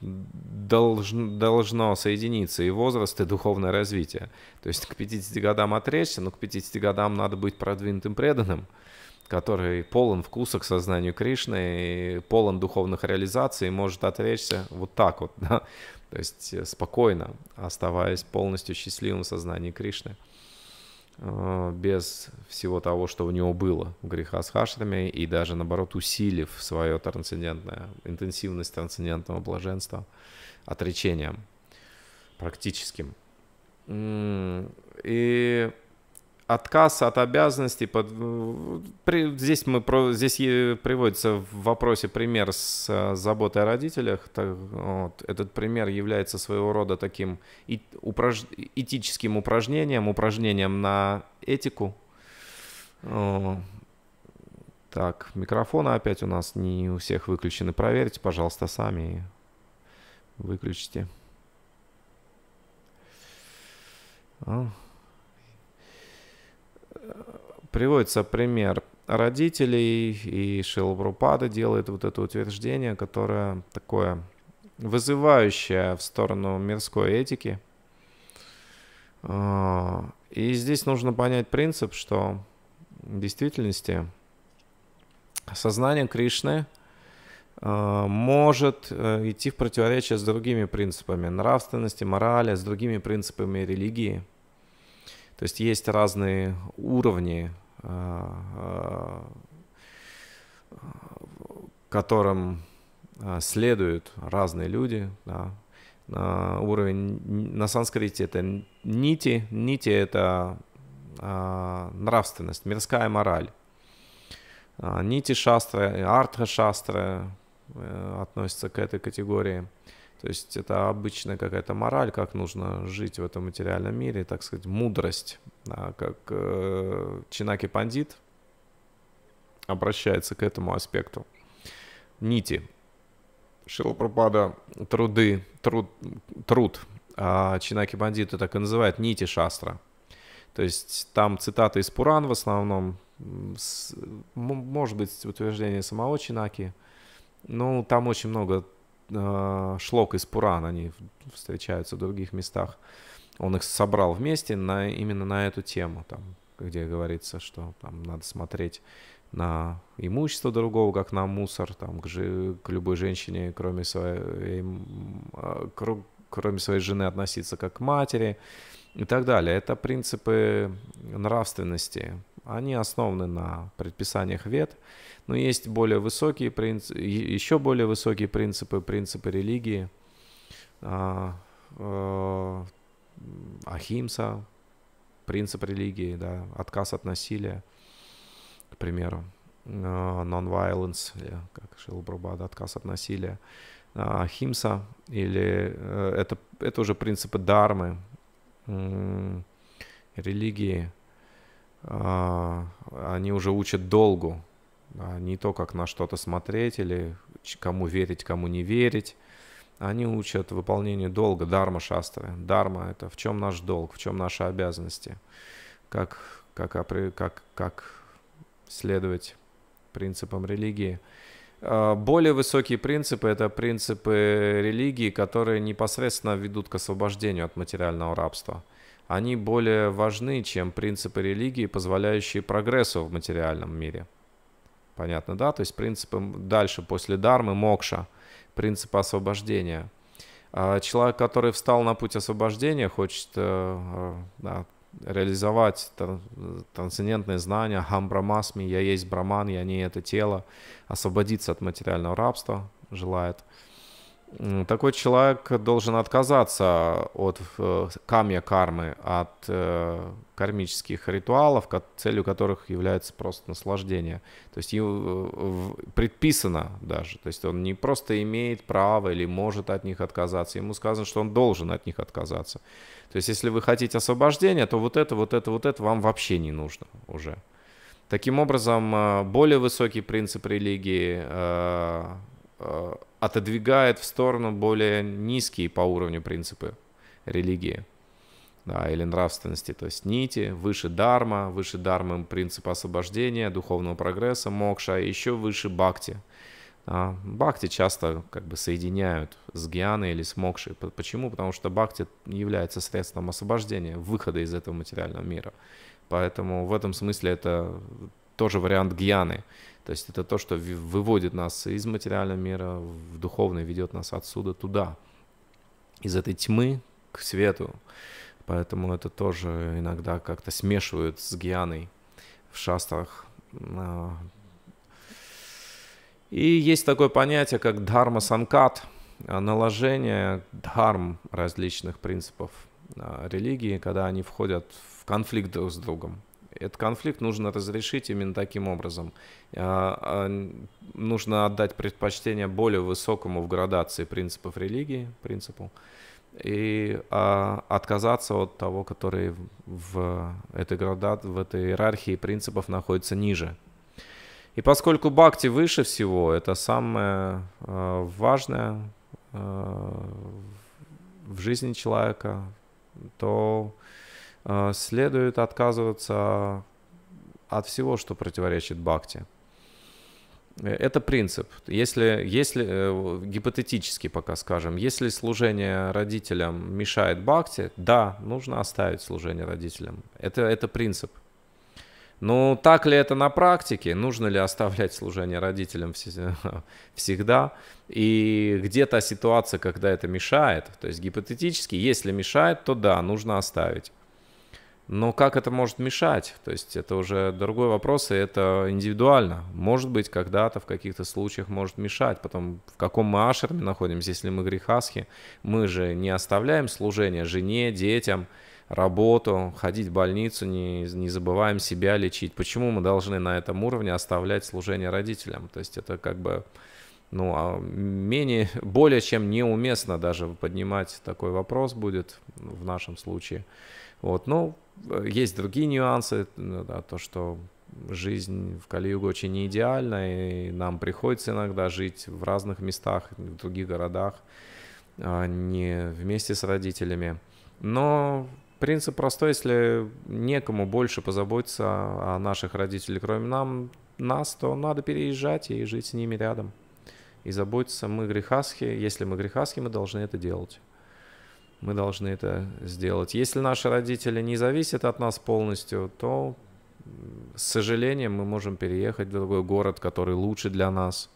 должно, должно соединиться и возраст, и духовное развитие. То есть к 50 годам отречься, но к 50 годам надо быть продвинутым преданным, который полон вкуса к сознанию Кришны, и полон духовных реализаций, и может отречься вот так вот, да? то есть э, спокойно, оставаясь полностью счастливым в сознании Кришны. Э, без всего того, что у него было в греха с хашрами, и даже, наоборот, усилив свое трансцендентное, интенсивность трансцендентного блаженства отречением практическим. И отказ от обязанностей. Под... Э, при... Здесь, мы про... Здесь приводится в вопросе пример с э, заботой о родителях. Так, вот, этот пример является своего рода таким и... упраж... этическим упражнением, упражнением на этику. Так, микрофоны опять у нас не у всех выключены. Проверьте, пожалуйста, сами выключите приводится пример родителей, и Шилбрупада делает вот это утверждение, которое такое вызывающее в сторону мирской этики. А, и здесь нужно понять принцип, что в действительности сознание Кришны а, может э, идти в противоречие с другими принципами нравственности, морали, с другими принципами религии – то есть есть разные уровни, э, э, которым э, следуют разные люди. Да. уровень на санскрите это нити, нити это нравственность, мирская мораль. Нити шастры, артха шастры относятся к этой категории. То есть это обычная какая-то мораль, как нужно жить в этом материальном мире, так сказать, мудрость, да, как э, Чинаки Пандит обращается к этому аспекту. Нити. Шилапрапада труды, труд, труд. А Чинаки Бандиты так и называют нити шастра. То есть там цитаты из Пуран в основном, с, может быть, утверждение самого Чинаки. Ну, там очень много Э, шлок из Пуран, они встречаются в других местах. Он их собрал вместе на, именно на эту тему, там, где говорится, что там надо смотреть на имущество другого, как на мусор, там, к, жи- к любой женщине, кроме своей, э, кроме своей жены, относиться как к матери и так далее. Это принципы нравственности, они основаны на предписаниях вед, но есть более высокие принципы, еще более высокие принципы, принципы религии, а, э, ахимса, принцип религии, да, отказ от насилия, к примеру, а, non-violence, как Шилбрубада, отказ от насилия, а, ахимса или э, это, это уже принципы дармы, религии, а, они уже учат долгу, а не то, как на что-то смотреть или кому верить, кому не верить. Они учат выполнению долга, дарма шастры. Дарма – это в чем наш долг, в чем наши обязанности, как, как, как, как следовать принципам религии. А, более высокие принципы – это принципы религии, которые непосредственно ведут к освобождению от материального рабства – они более важны, чем принципы религии, позволяющие прогрессу в материальном мире. Понятно, да? То есть принципы дальше, после дармы, мокша, принципы освобождения. А человек, который встал на путь освобождения, хочет э, э, да, реализовать трансцендентные знания, хамбрамасми, я есть браман, я не это тело, освободиться от материального рабства желает – такой человек должен отказаться от э, камня кармы, от э, кармических ритуалов, целью которых является просто наслаждение. То есть ему э, предписано даже, то есть он не просто имеет право или может от них отказаться, ему сказано, что он должен от них отказаться. То есть если вы хотите освобождения, то вот это, вот это, вот это вам вообще не нужно уже. Таким образом, более высокий принцип религии отодвигает в сторону более низкие по уровню принципы религии да, или нравственности, то есть нити, выше дарма, выше дармы принцип освобождения, духовного прогресса, мокша, и а еще выше бхакти. Да, бхакти часто как бы соединяют с гианой или с мокшей. Почему? Потому что бхакти является средством освобождения, выхода из этого материального мира. Поэтому в этом смысле это тоже вариант гьяны. То есть это то, что выводит нас из материального мира в духовный, ведет нас отсюда туда, из этой тьмы к свету. Поэтому это тоже иногда как-то смешивают с гианой в шастах. А. И есть такое понятие, как дхарма санкат, а, наложение дхарм различных принципов а, религии, когда они входят в конфликт друг с другом. Этот конфликт нужно разрешить именно таким образом. А, а, нужно отдать предпочтение более высокому в градации принципов религии, принципу, и а, отказаться от того, который в этой, града, в этой иерархии принципов находится ниже. И поскольку бхакти выше всего, это самое важное в жизни человека, то Э, следует отказываться от всего, что противоречит бхакти. Э, это принцип. Если, если э, гипотетически пока скажем, если служение родителям мешает бхакти, да, нужно оставить служение родителям. Это, это принцип. Но так ли это на практике? Нужно ли оставлять служение родителям всегда? И где та ситуация, когда это мешает? То есть гипотетически, если мешает, то да, нужно оставить. Но как это может мешать? То есть это уже другой вопрос, и это индивидуально. Может быть, когда-то в каких-то случаях может мешать. Потом, в каком мы ашерме находимся, если мы грехасхи, мы же не оставляем служение жене, детям, работу, ходить в больницу, не, не забываем себя лечить. Почему мы должны на этом уровне оставлять служение родителям? То есть это как бы ну, а менее, более чем неуместно даже поднимать такой вопрос будет в нашем случае. Вот, ну, Э, есть другие нюансы, э, да, то, что жизнь в Калиюге очень не идеальна, и нам приходится иногда жить в разных местах, в других городах, а не вместе с родителями. Но принцип простой, если некому больше позаботиться о наших родителях, кроме нам, нас, то надо переезжать и жить с ними рядом. И заботиться мы грехасхи, если мы грехасхи, мы должны это делать мы должны это сделать. Если наши родители не зависят от нас полностью, то, с сожалением, мы можем переехать в другой город, который лучше для нас,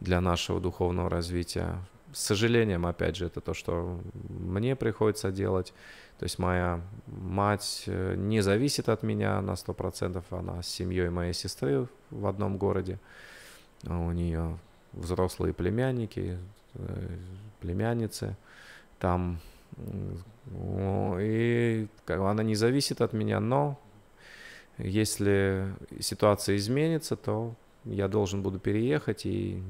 для нашего духовного развития. С сожалением, опять же, это то, что мне приходится делать. То есть моя мать э, не зависит от меня на 100%, она с семьей моей сестры в одном городе. У нее взрослые племянники, э, племянницы. Там и как бы она не зависит от меня, но если ситуация изменится, то я должен буду переехать, и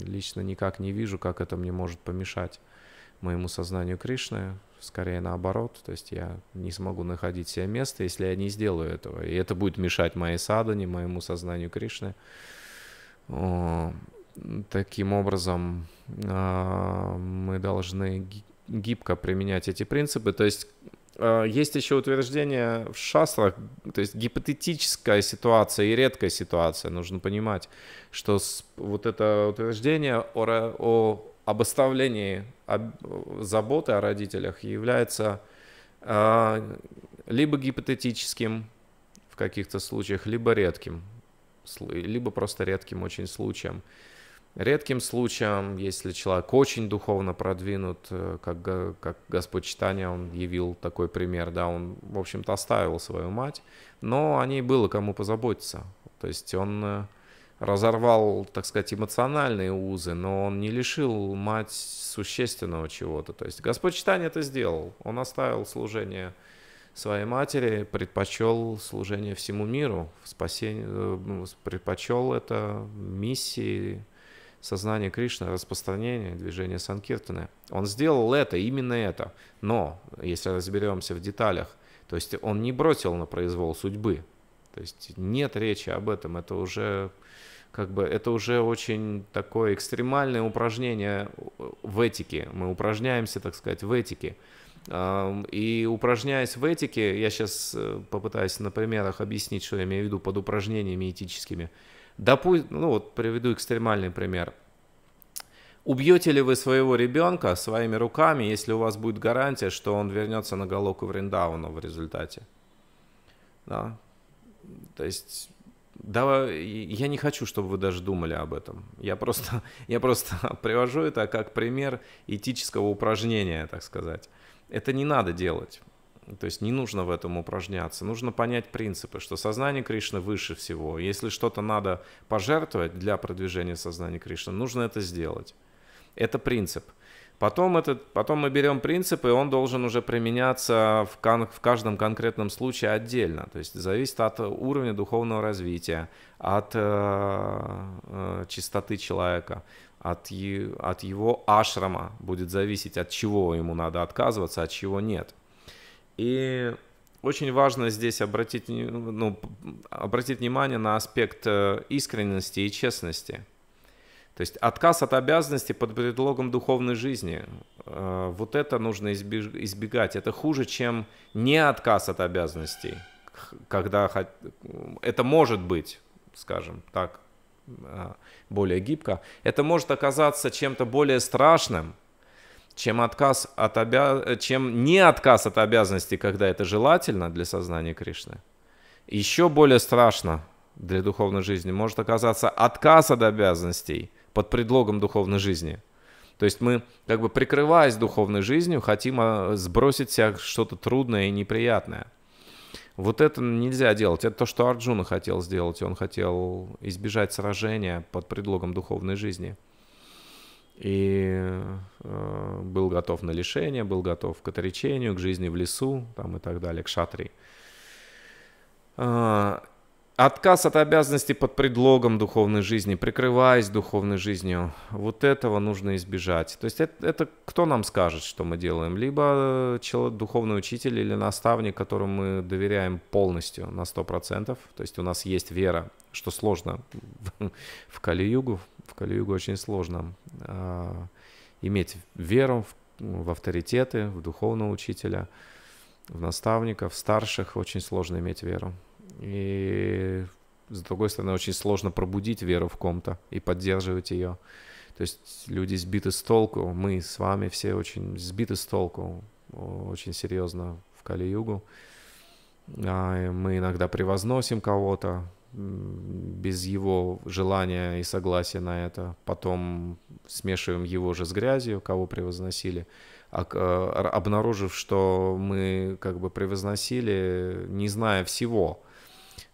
лично никак не вижу, как это мне может помешать моему сознанию Кришны. Скорее наоборот, то есть я не смогу находить себе место, если я не сделаю этого. И это будет мешать моей садане, моему сознанию Кришны. Таким образом, а, мы должны гибко применять эти принципы. То есть э, есть еще утверждение в шастрах, то есть гипотетическая ситуация и редкая ситуация. Нужно понимать, что вот это утверждение о, о обоставлении об, заботы о родителях является э, либо гипотетическим в каких-то случаях, либо редким, либо просто редким очень случаем редким случаем, если человек очень духовно продвинут, э, как, как Господь Читания, он явил такой пример, да, он, в общем-то, оставил свою мать, но о ней было кому позаботиться. То есть он э, разорвал, так сказать, эмоциональные узы, но он не лишил мать существенного чего-то. То есть Господь Читания это сделал, он оставил служение своей матери, предпочел служение всему миру, спасение, э, предпочел это миссии, сознание Кришны, распространение движения Санкиртаны. Он сделал это, именно это. Но, если разберемся в деталях, то есть он не бросил на произвол судьбы. То есть нет речи об этом. Это уже как бы это уже очень такое экстремальное упражнение в этике. Мы упражняемся, так сказать, в этике. И упражняясь в этике, я сейчас э, попытаюсь на примерах объяснить, что я имею в виду под упражнениями этическими. Допустим, ну вот приведу экстремальный пример. Убьете ли вы своего ребенка своими руками, если у вас будет гарантия, что он вернется на Галоку в Вриндауну в результате? Да. То есть, да, я не хочу, чтобы вы даже думали об этом. Я просто, я просто привожу это как пример этического упражнения, так сказать. Это не надо делать. То есть не нужно в этом упражняться. Нужно понять принципы, что сознание Кришны выше всего. Если что-то надо пожертвовать для продвижения сознания Кришны, нужно это сделать. Это принцип. Потом, этот, потом мы берем принцип, и он должен уже применяться в, кон, в каждом конкретном случае отдельно. То есть зависит от уровня духовного развития, от э, э, чистоты человека, от, от его ашрама будет зависеть, от чего ему надо отказываться, а от чего нет. И очень важно здесь обратить, ну, обратить внимание на аспект э, искренности и честности. То есть отказ от обязанности под предлогом духовной жизни. Э, вот это нужно избегать. Это хуже, чем не отказ от обязанностей, когда это может быть, скажем так, э, более гибко. Это может оказаться чем-то более страшным, чем, отказ от обя... чем не отказ от обязанностей, когда это желательно для сознания Кришны, еще более страшно для духовной жизни может оказаться отказ от обязанностей под предлогом духовной жизни. То есть мы, как бы прикрываясь духовной жизнью, хотим а, сбросить себя что-то трудное и неприятное. Вот это нельзя делать. Это то, что Арджуна хотел сделать. Он хотел избежать сражения под предлогом духовной жизни – и э, был готов на лишение, был готов к отречению, к жизни в лесу там, и так далее, к шатре. Э, отказ от обязанностей под предлогом духовной жизни, прикрываясь духовной жизнью, вот этого нужно избежать. То есть это, это кто нам скажет, что мы делаем? Либо э, человек, духовный учитель или наставник, которому мы доверяем полностью на 100%, то есть у нас есть вера, что сложно в Кали-Югу, в Кали-Югу очень сложно а, иметь веру в, ну, в авторитеты, в духовного учителя, в наставников, в старших очень сложно иметь веру. И с другой стороны, очень сложно пробудить веру в ком-то и поддерживать ее. То есть люди сбиты с толку, мы с вами все очень сбиты с толку, очень серьезно в Кали-Югу. А, мы иногда превозносим кого-то, без его желания и согласия на это. Потом смешиваем его же с грязью, кого превозносили. А э, обнаружив, что мы как бы превозносили, не зная всего.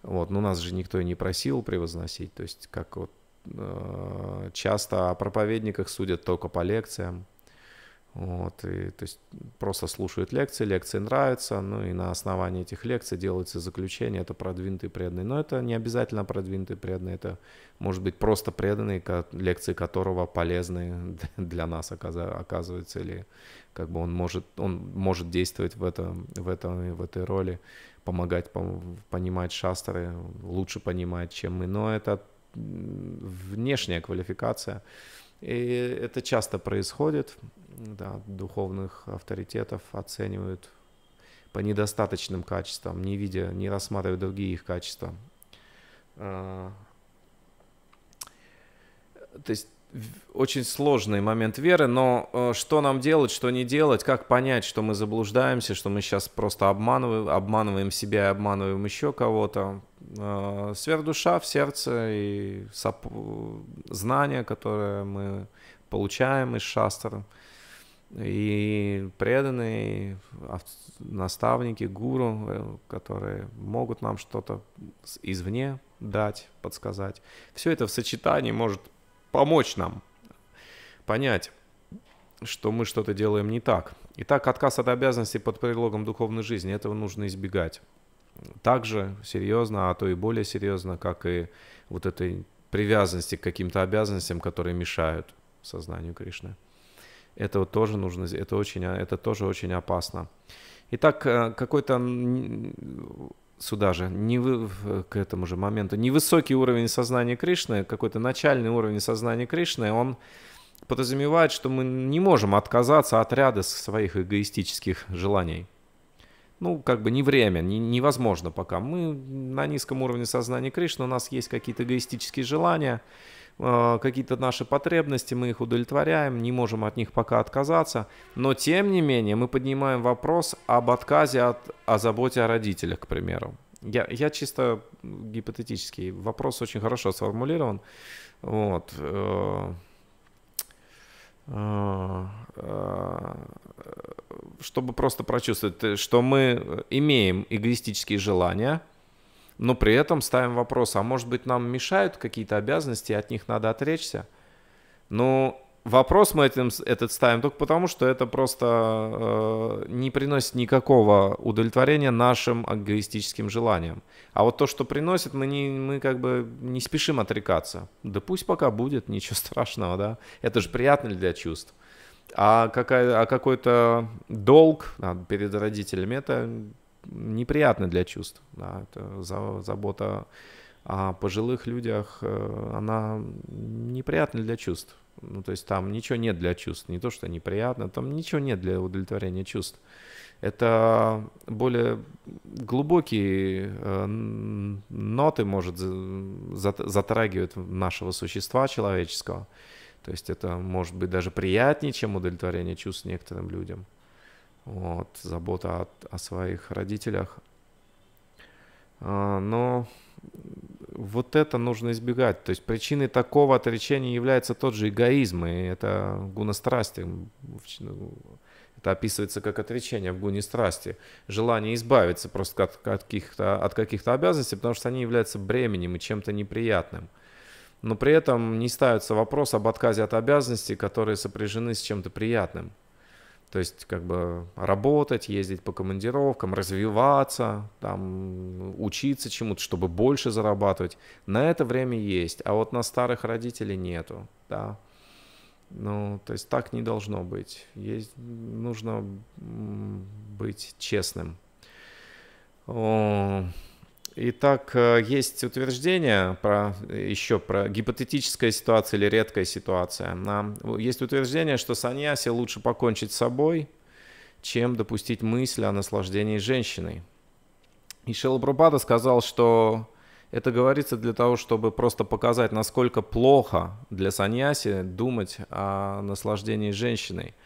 Вот, но ну, нас же никто и не просил превозносить. То есть как вот э, часто о проповедниках судят только по лекциям, вот, и, то есть просто слушают лекции, лекции нравятся, ну и на основании этих лекций делается заключение, это продвинутые преданные. Но это не обязательно продвинутые преданные, это может быть просто преданные, лекции которого полезны для нас оказывается, или как бы он может, он может действовать в, этом, в, этом, в этой роли, помогать понимать шастры, лучше понимать, чем мы. Но это внешняя квалификация, и это часто происходит, да, духовных авторитетов оценивают по недостаточным качествам, не видя, не рассматривая другие их качества. А, то есть очень сложный момент веры, но э, что нам делать, что не делать, как понять, что мы заблуждаемся, что мы сейчас просто обманываем, обманываем себя и обманываем еще кого-то. А, сверхдуша в сердце и знания, которые мы получаем из шастера, и преданные наставники, гуру, э, которые могут нам что-то извне дать, подсказать. Все это в сочетании может помочь нам понять, что мы что-то делаем не так. Итак, отказ от обязанностей под предлогом духовной жизни, этого нужно избегать. Также серьезно, а то и более серьезно, как и вот этой привязанности к каким-то обязанностям, которые мешают сознанию Кришны. Это вот тоже нужно, это, очень, а, это тоже очень опасно. Итак, э, какой-то сюда же, не вы, к этому же моменту, невысокий уровень сознания Кришны, какой-то начальный уровень сознания Кришны, он подразумевает, что мы не можем отказаться от ряда своих эгоистических желаний. Ну, как бы не время, не, невозможно пока. Мы на низком уровне сознания Кришны, у нас есть какие-то эгоистические желания – Э, какие-то наши потребности, мы их удовлетворяем, не можем от них пока отказаться, но тем не менее мы поднимаем вопрос об отказе от, о заботе о родителях, к примеру. Я, я чисто гипотетический. Вопрос очень хорошо сформулирован. Вот. Э, э, чтобы просто прочувствовать, что мы имеем эгоистические желания – но при этом ставим вопрос, а может быть нам мешают какие-то обязанности, от них надо отречься? Ну, вопрос мы этим, этот ставим только потому, что это просто э, не приносит никакого удовлетворения нашим эгоистическим желаниям. А вот то, что приносит, мы, не, мы как бы не спешим отрекаться. Да пусть пока будет, ничего страшного, да? Это же приятно для чувств. А, какая, а какой-то долг а, перед родителями, это неприятно для чувств. Да, это забота о пожилых людях, э, она неприятна для чувств. Ну, то есть там ничего нет для чувств, не то, что неприятно, там ничего нет для удовлетворения чувств. Это более глубокие э, ноты, может, затрагивают нашего существа человеческого. То есть это может быть даже приятнее, чем удовлетворение чувств некоторым людям вот, забота о, о своих родителях. А, но вот это нужно избегать. То есть причиной такого отречения является тот же эгоизм, и это гунострастие. Ну, это описывается как отречение в гуне страсти. Желание избавиться просто от каких-то, от каких-то обязанностей, потому что они являются бременем и чем-то неприятным. Но при этом не ставится вопрос об отказе от обязанностей, которые сопряжены с чем-то приятным. То есть как бы работать, ездить по командировкам, развиваться, там, учиться чему-то, чтобы больше зарабатывать. На это время есть, а вот на старых родителей нету, да. Ну, то есть так не должно быть. Есть, нужно быть честным. О, Итак, э, есть утверждение про, еще про гипотетическая ситуация или редкая ситуация. Есть утверждение, что саньясе лучше покончить с собой, чем допустить мысль о наслаждении женщиной. И Шилапрупада сказал, что это говорится для того, чтобы просто показать, насколько плохо для саньяси думать о наслаждении женщиной –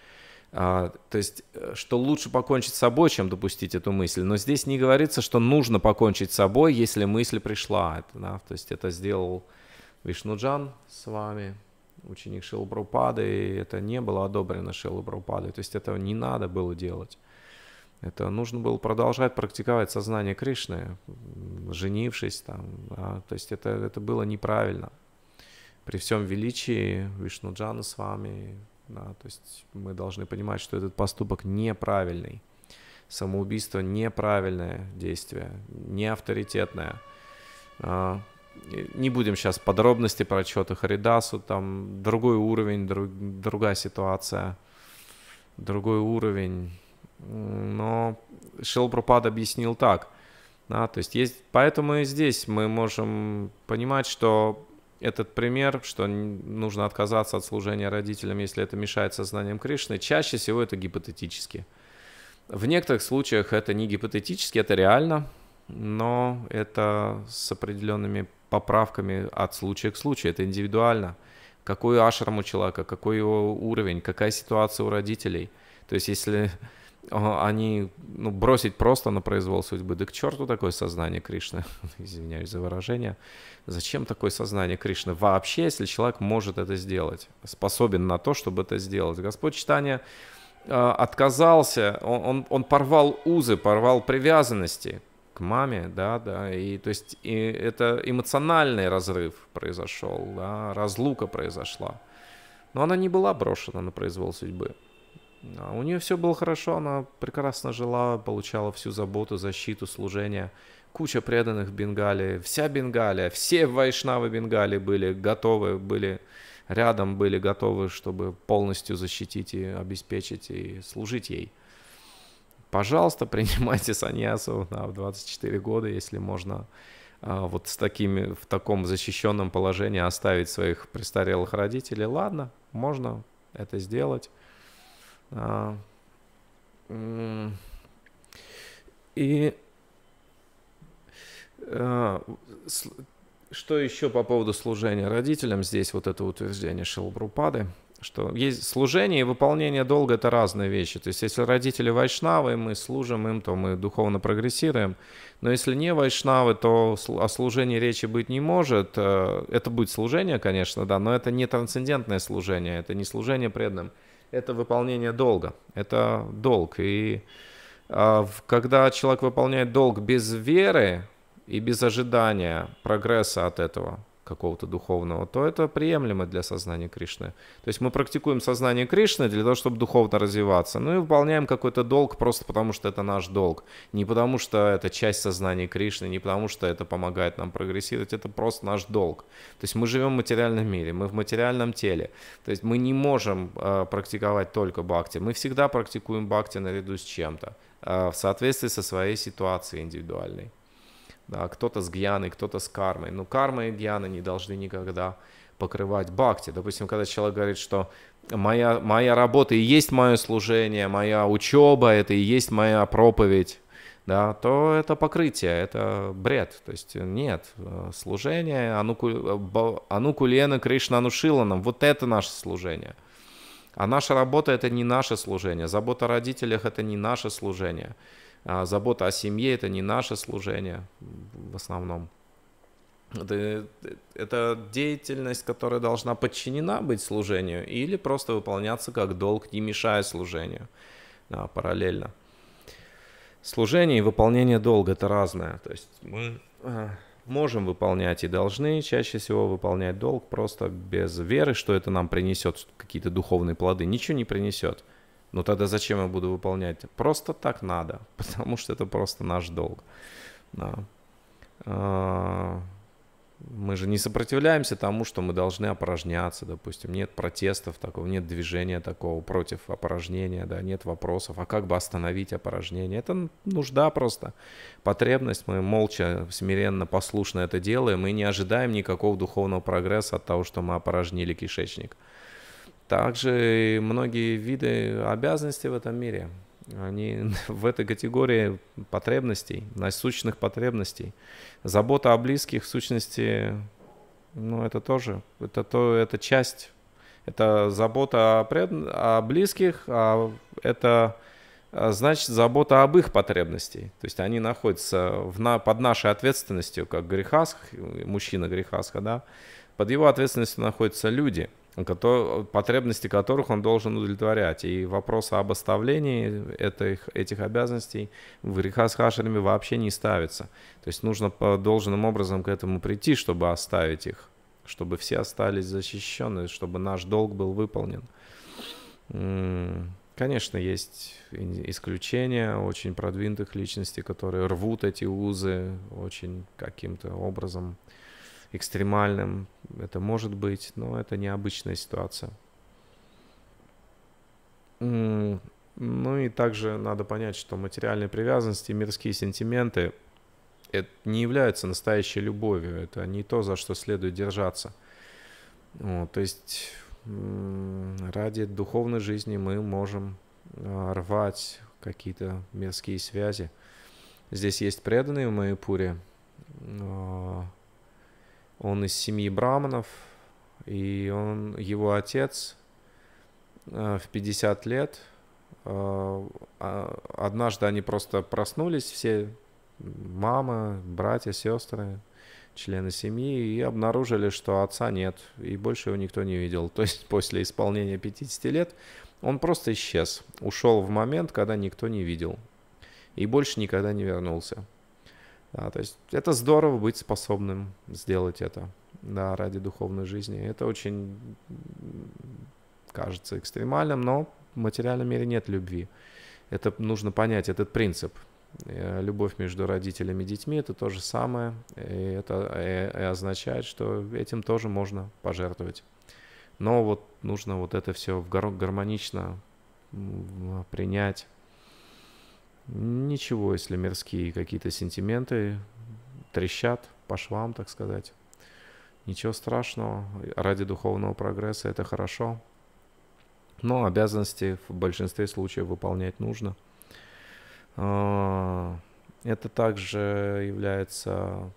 а, то есть, э, что лучше покончить с собой, чем допустить эту мысль. Но здесь не говорится, что нужно покончить с собой, если мысль пришла. Это, да? То есть это сделал Вишнуджан с вами, ученик Шилбрупады, и это не было одобрено Шилбрупадой. То есть этого не надо было делать. Это нужно было продолжать практиковать сознание Кришны, женившись там. Да? То есть это, это было неправильно. При всем величии Вишнуджана с вами да, то есть мы должны понимать, что этот поступок неправильный. Самоубийство неправильное действие, не авторитетное. А, не будем сейчас подробности про Чоту Харидасу, там другой уровень, друг, другая ситуация, другой уровень. Но Шилпрапад объяснил так. Да, то есть есть, поэтому и здесь мы можем понимать, что этот пример, что нужно отказаться от служения родителям, если это мешает сознанием Кришны, чаще всего это гипотетически. В некоторых случаях это не гипотетически, это реально, но это с определенными поправками от случая к случаю, это индивидуально. Какой ашрам у человека, какой его уровень, какая ситуация у родителей. То есть если они ну, бросить просто на произвол судьбы. Да к черту такое сознание Кришны, извиняюсь за выражение. Зачем такое сознание Кришны вообще, если человек может это сделать, способен на то, чтобы это сделать? Господь читание э, отказался, он, он, он порвал узы, порвал привязанности к маме, да, да, и то есть и это эмоциональный разрыв произошел, да, разлука произошла. Но она не была брошена на произвол судьбы. У нее все было хорошо, она прекрасно жила, получала всю заботу, защиту, служение. Куча преданных в Бенгалии, вся Бенгалия, все вайшнавы Бенгалии были готовы, были рядом, были готовы, чтобы полностью защитить и обеспечить и служить ей. Пожалуйста, принимайте саньясу да, в 24 года, если можно а, вот с такими, в таком защищенном положении оставить своих престарелых родителей. Ладно, можно это сделать а, И а, что еще по поводу служения родителям? Здесь вот это утверждение Шилбрупады, что есть служение и выполнение долга – это разные вещи. То есть если родители вайшнавы, мы служим им, то мы духовно прогрессируем. Но если не вайшнавы, то о служении речи быть не может. Э, это будет служение, конечно, да, но это не трансцендентное служение, это не служение преданным это выполнение долга. Это долг. И а, когда человек выполняет долг без веры и без ожидания прогресса от этого, какого-то духовного, то это приемлемо для сознания Кришны. То есть мы практикуем сознание Кришны для того, чтобы духовно развиваться. Ну и выполняем какой-то долг просто потому, что это наш долг. Не потому, что это часть сознания Кришны, не потому, что это помогает нам прогрессировать, это просто наш долг. То есть мы живем в материальном мире, мы в материальном теле. То есть мы не можем э, практиковать только бхакти. Мы всегда практикуем бхакти наряду с чем-то э, в соответствии со своей ситуацией индивидуальной да, кто-то с гьяной, кто-то с кармой. Но карма и гьяна не должны никогда покрывать бхакти. Допустим, когда человек говорит, что моя, моя работа и есть мое служение, моя учеба, это и есть моя проповедь, да, то это покрытие, это бред. То есть э, нет, э, служение Ануку, кришна Кришнанушиланам, вот это наше служение. А наша работа – это не наше служение, забота о родителях – это не наше служение. А, забота о семье – это не наше служение в основном. Это, это деятельность, которая должна подчинена быть служению или просто выполняться как долг, не мешая служению да, параллельно. Служение и выполнение долга – это разное. То есть мы а, можем выполнять и должны чаще всего выполнять долг просто без веры, что это нам принесет какие-то духовные плоды. Ничего не принесет. Но ну, тогда зачем я буду выполнять? Просто так надо, потому что это просто наш долг. Да. А, мы же не сопротивляемся тому, что мы должны опорожняться, допустим. Нет протестов такого, нет движения такого против опорожнения, да, нет вопросов. А как бы остановить опорожнение? Это нужда просто, потребность. Мы молча, смиренно, послушно это делаем и не ожидаем никакого духовного прогресса от того, что мы опорожнили кишечник. Также многие виды обязанностей в этом мире, они в этой категории потребностей, насущных потребностей. Забота о близких, в сущности, ну это тоже, это, то, это часть, это забота о, пред, о близких, а это а, значит забота об их потребностей То есть они находятся в, на, под нашей ответственностью, как грехасх, мужчина грехаска да, под его ответственностью находятся люди – потребности которых он должен удовлетворять. И вопрос об оставлении этих, этих обязанностей в Рихасхашарме вообще не ставится. То есть нужно по должным образом к этому прийти, чтобы оставить их, чтобы все остались защищены, чтобы наш долг был выполнен. Конечно, есть исключения очень продвинутых личностей, которые рвут эти узы очень каким-то образом экстремальным это может быть, но это необычная ситуация. Ну и также надо понять, что материальные привязанности, мирские сентименты это не являются настоящей любовью, это не то, за что следует держаться. Вот, то есть ради духовной жизни мы можем а, рвать какие-то мирские связи. Здесь есть преданные в Майпуре, а, он из семьи браманов, и он, его отец э, в 50 лет, э, а, однажды они просто проснулись, все мама, братья, сестры, члены семьи, и обнаружили, что отца нет, и больше его никто не видел. То есть после исполнения 50 лет он просто исчез, ушел в момент, когда никто не видел, и больше никогда не вернулся. Да, то есть это здорово быть способным сделать это да, ради духовной жизни. Это очень кажется экстремальным, но в материальном мире нет любви. Это нужно понять, этот принцип. Э, любовь между родителями и детьми – это то же самое, и это и, э, и означает, что этим тоже можно пожертвовать. Но вот нужно вот это все гармонично принять, Ничего, если мирские какие-то сентименты трещат по швам, так сказать. Ничего страшного, ради духовного прогресса это хорошо. Но обязанности в большинстве случаев выполнять нужно. А, это также является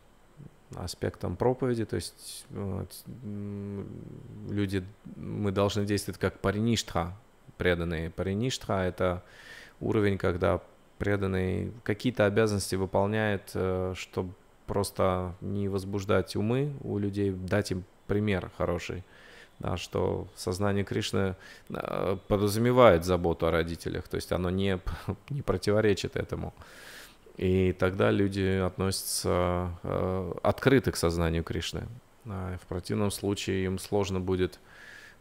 аспектом проповеди, то есть люди, мы должны действовать как париништха, преданные. Париништха – это уровень, когда преданный, какие-то обязанности выполняет, э, чтобы просто не возбуждать умы у людей, дать им пример хороший, да, что сознание Кришны э, подразумевает заботу о родителях, то есть оно не, не противоречит этому. И тогда люди относятся э, открыты к сознанию Кришны. В противном случае им сложно будет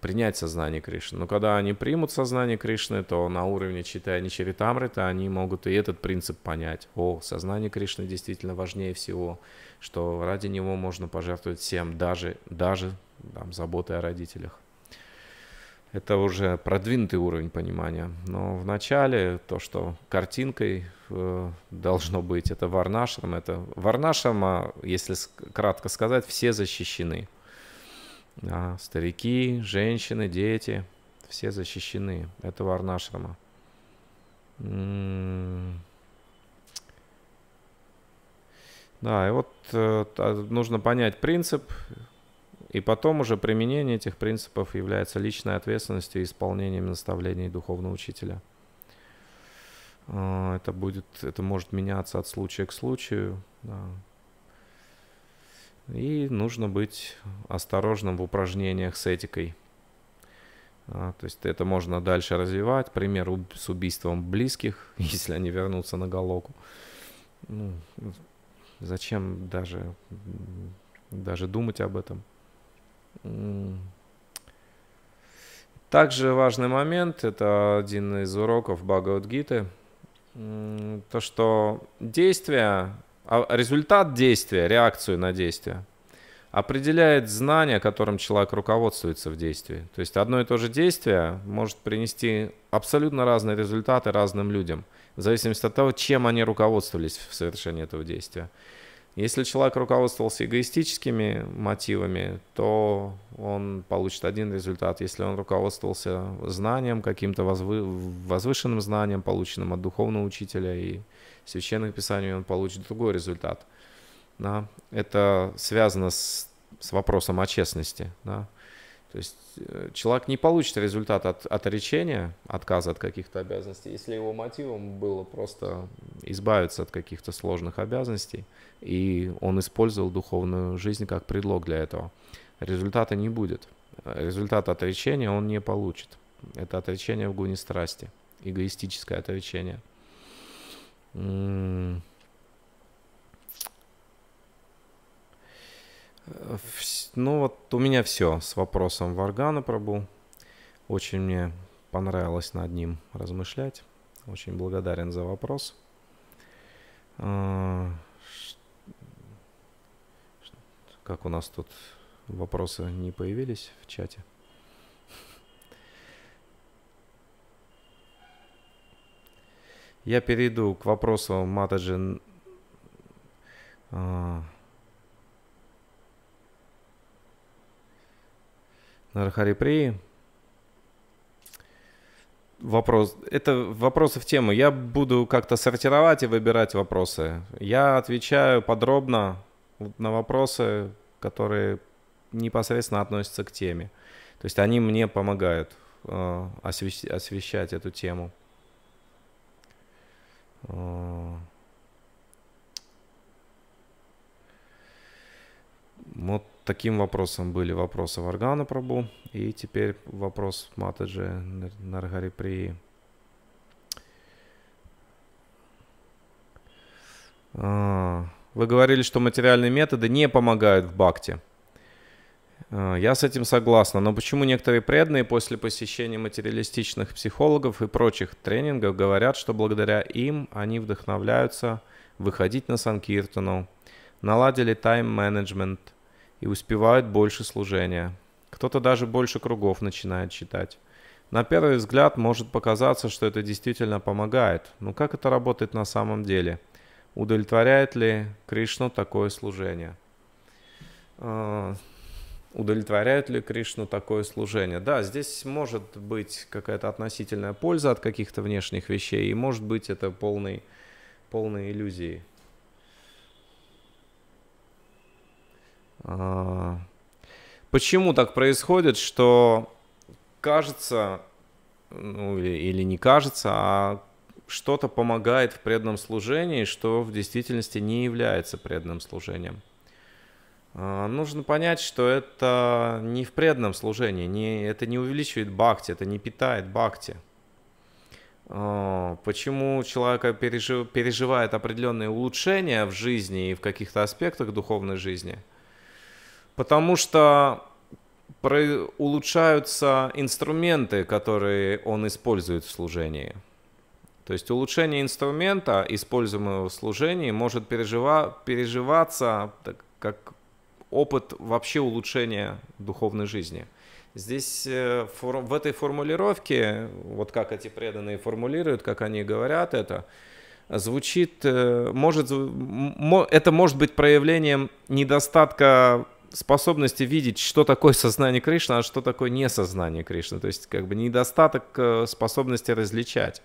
принять сознание Кришны. Но когда они примут сознание Кришны, то на уровне читания Чаритамрита они могут и этот принцип понять. О, сознание Кришны действительно важнее всего, что ради него можно пожертвовать всем, даже, даже там, заботой о родителях. Это уже продвинутый уровень понимания. Но в начале то, что картинкой э, должно быть, это варнашрам. Это варнашрама, если кратко сказать, все защищены – да, старики, женщины, дети, все защищены этого Арнашрама. Да, и вот э, нужно понять принцип, и потом уже применение этих принципов является личной ответственностью и исполнением наставлений духовного учителя. А, это будет, это может меняться от случая к случаю. Да. И нужно быть осторожным в упражнениях с этикой. А, то есть это можно дальше развивать. Пример с убийством близких, если они вернутся на Галоку. Ну, зачем даже, даже думать об этом? Также важный момент, это один из уроков Бхагавадгиты, то, что действия а результат действия, реакцию на действие определяет знание, которым человек руководствуется в действии. То есть одно и то же действие может принести абсолютно разные результаты разным людям, в зависимости от того, чем они руководствовались в совершении этого действия. Если человек руководствовался эгоистическими мотивами, то он получит один результат. Если он руководствовался знанием, каким-то возвышенным знанием, полученным от духовного учителя и священных писаний, он получит другой результат. Да? Это связано с, с вопросом о честности. Да? То есть э, человек не получит результат от отречения, отказа от каких-то обязанностей, если его мотивом было просто избавиться от каких-то сложных обязанностей, и он использовал духовную жизнь как предлог для этого. Результата не будет. Результат отречения он не получит. Это отречение в гуне страсти, эгоистическое отречение – Э, ну вот у меня все с вопросом Варгана пробу. Очень мне понравилось над ним размышлять. Очень благодарен за вопрос. А, как у нас тут вопросы не появились в чате? Я перейду к вопросу Матаджи. А, Нархариприи. Вопрос. Это вопросы в тему. Я буду как-то сортировать и выбирать вопросы. Я отвечаю подробно на вопросы, которые непосредственно относятся к теме. То есть они мне помогают а, освещать эту тему. Э, вот таким вопросом были вопросы в органопробу, И теперь вопрос Матаджи Наргариприи. А, вы говорили, что материальные методы не помогают в бхакти. Э, я с этим согласна, но почему некоторые преданные после посещения материалистичных психологов и прочих тренингов говорят, что благодаря им они вдохновляются выходить на Санкиртану, наладили тайм-менеджмент и успевают больше служения. Кто-то даже больше кругов начинает читать. На первый взгляд может показаться, что это действительно помогает, но как это работает на самом деле? Удовлетворяет ли Кришну такое служение? Э, удовлетворяет ли Кришну такое служение. Да, здесь может быть какая-то относительная польза от каких-то внешних вещей, и может быть это полный, полной иллюзии. А, почему так происходит, что кажется, ну или не кажется, а что-то помогает в преданном служении, что в действительности не является преданным служением? А, нужно понять, что это не в преданном служении, не, это не увеличивает бхакти, это не питает бхакти. А, почему человек пережив, переживает определенные улучшения в жизни и в каких-то аспектах духовной жизни? Потому что про, улучшаются инструменты, которые он использует в служении. То есть улучшение инструмента, используемого в служении, может пережива, переживаться так, как опыт вообще улучшения духовной жизни. Здесь э, в этой формулировке, вот как эти преданные формулируют, как они говорят это, звучит, э, может, это может быть проявлением недостатка способности видеть, что такое сознание Кришны, а что такое несознание Кришны. То есть как бы недостаток э, способности различать.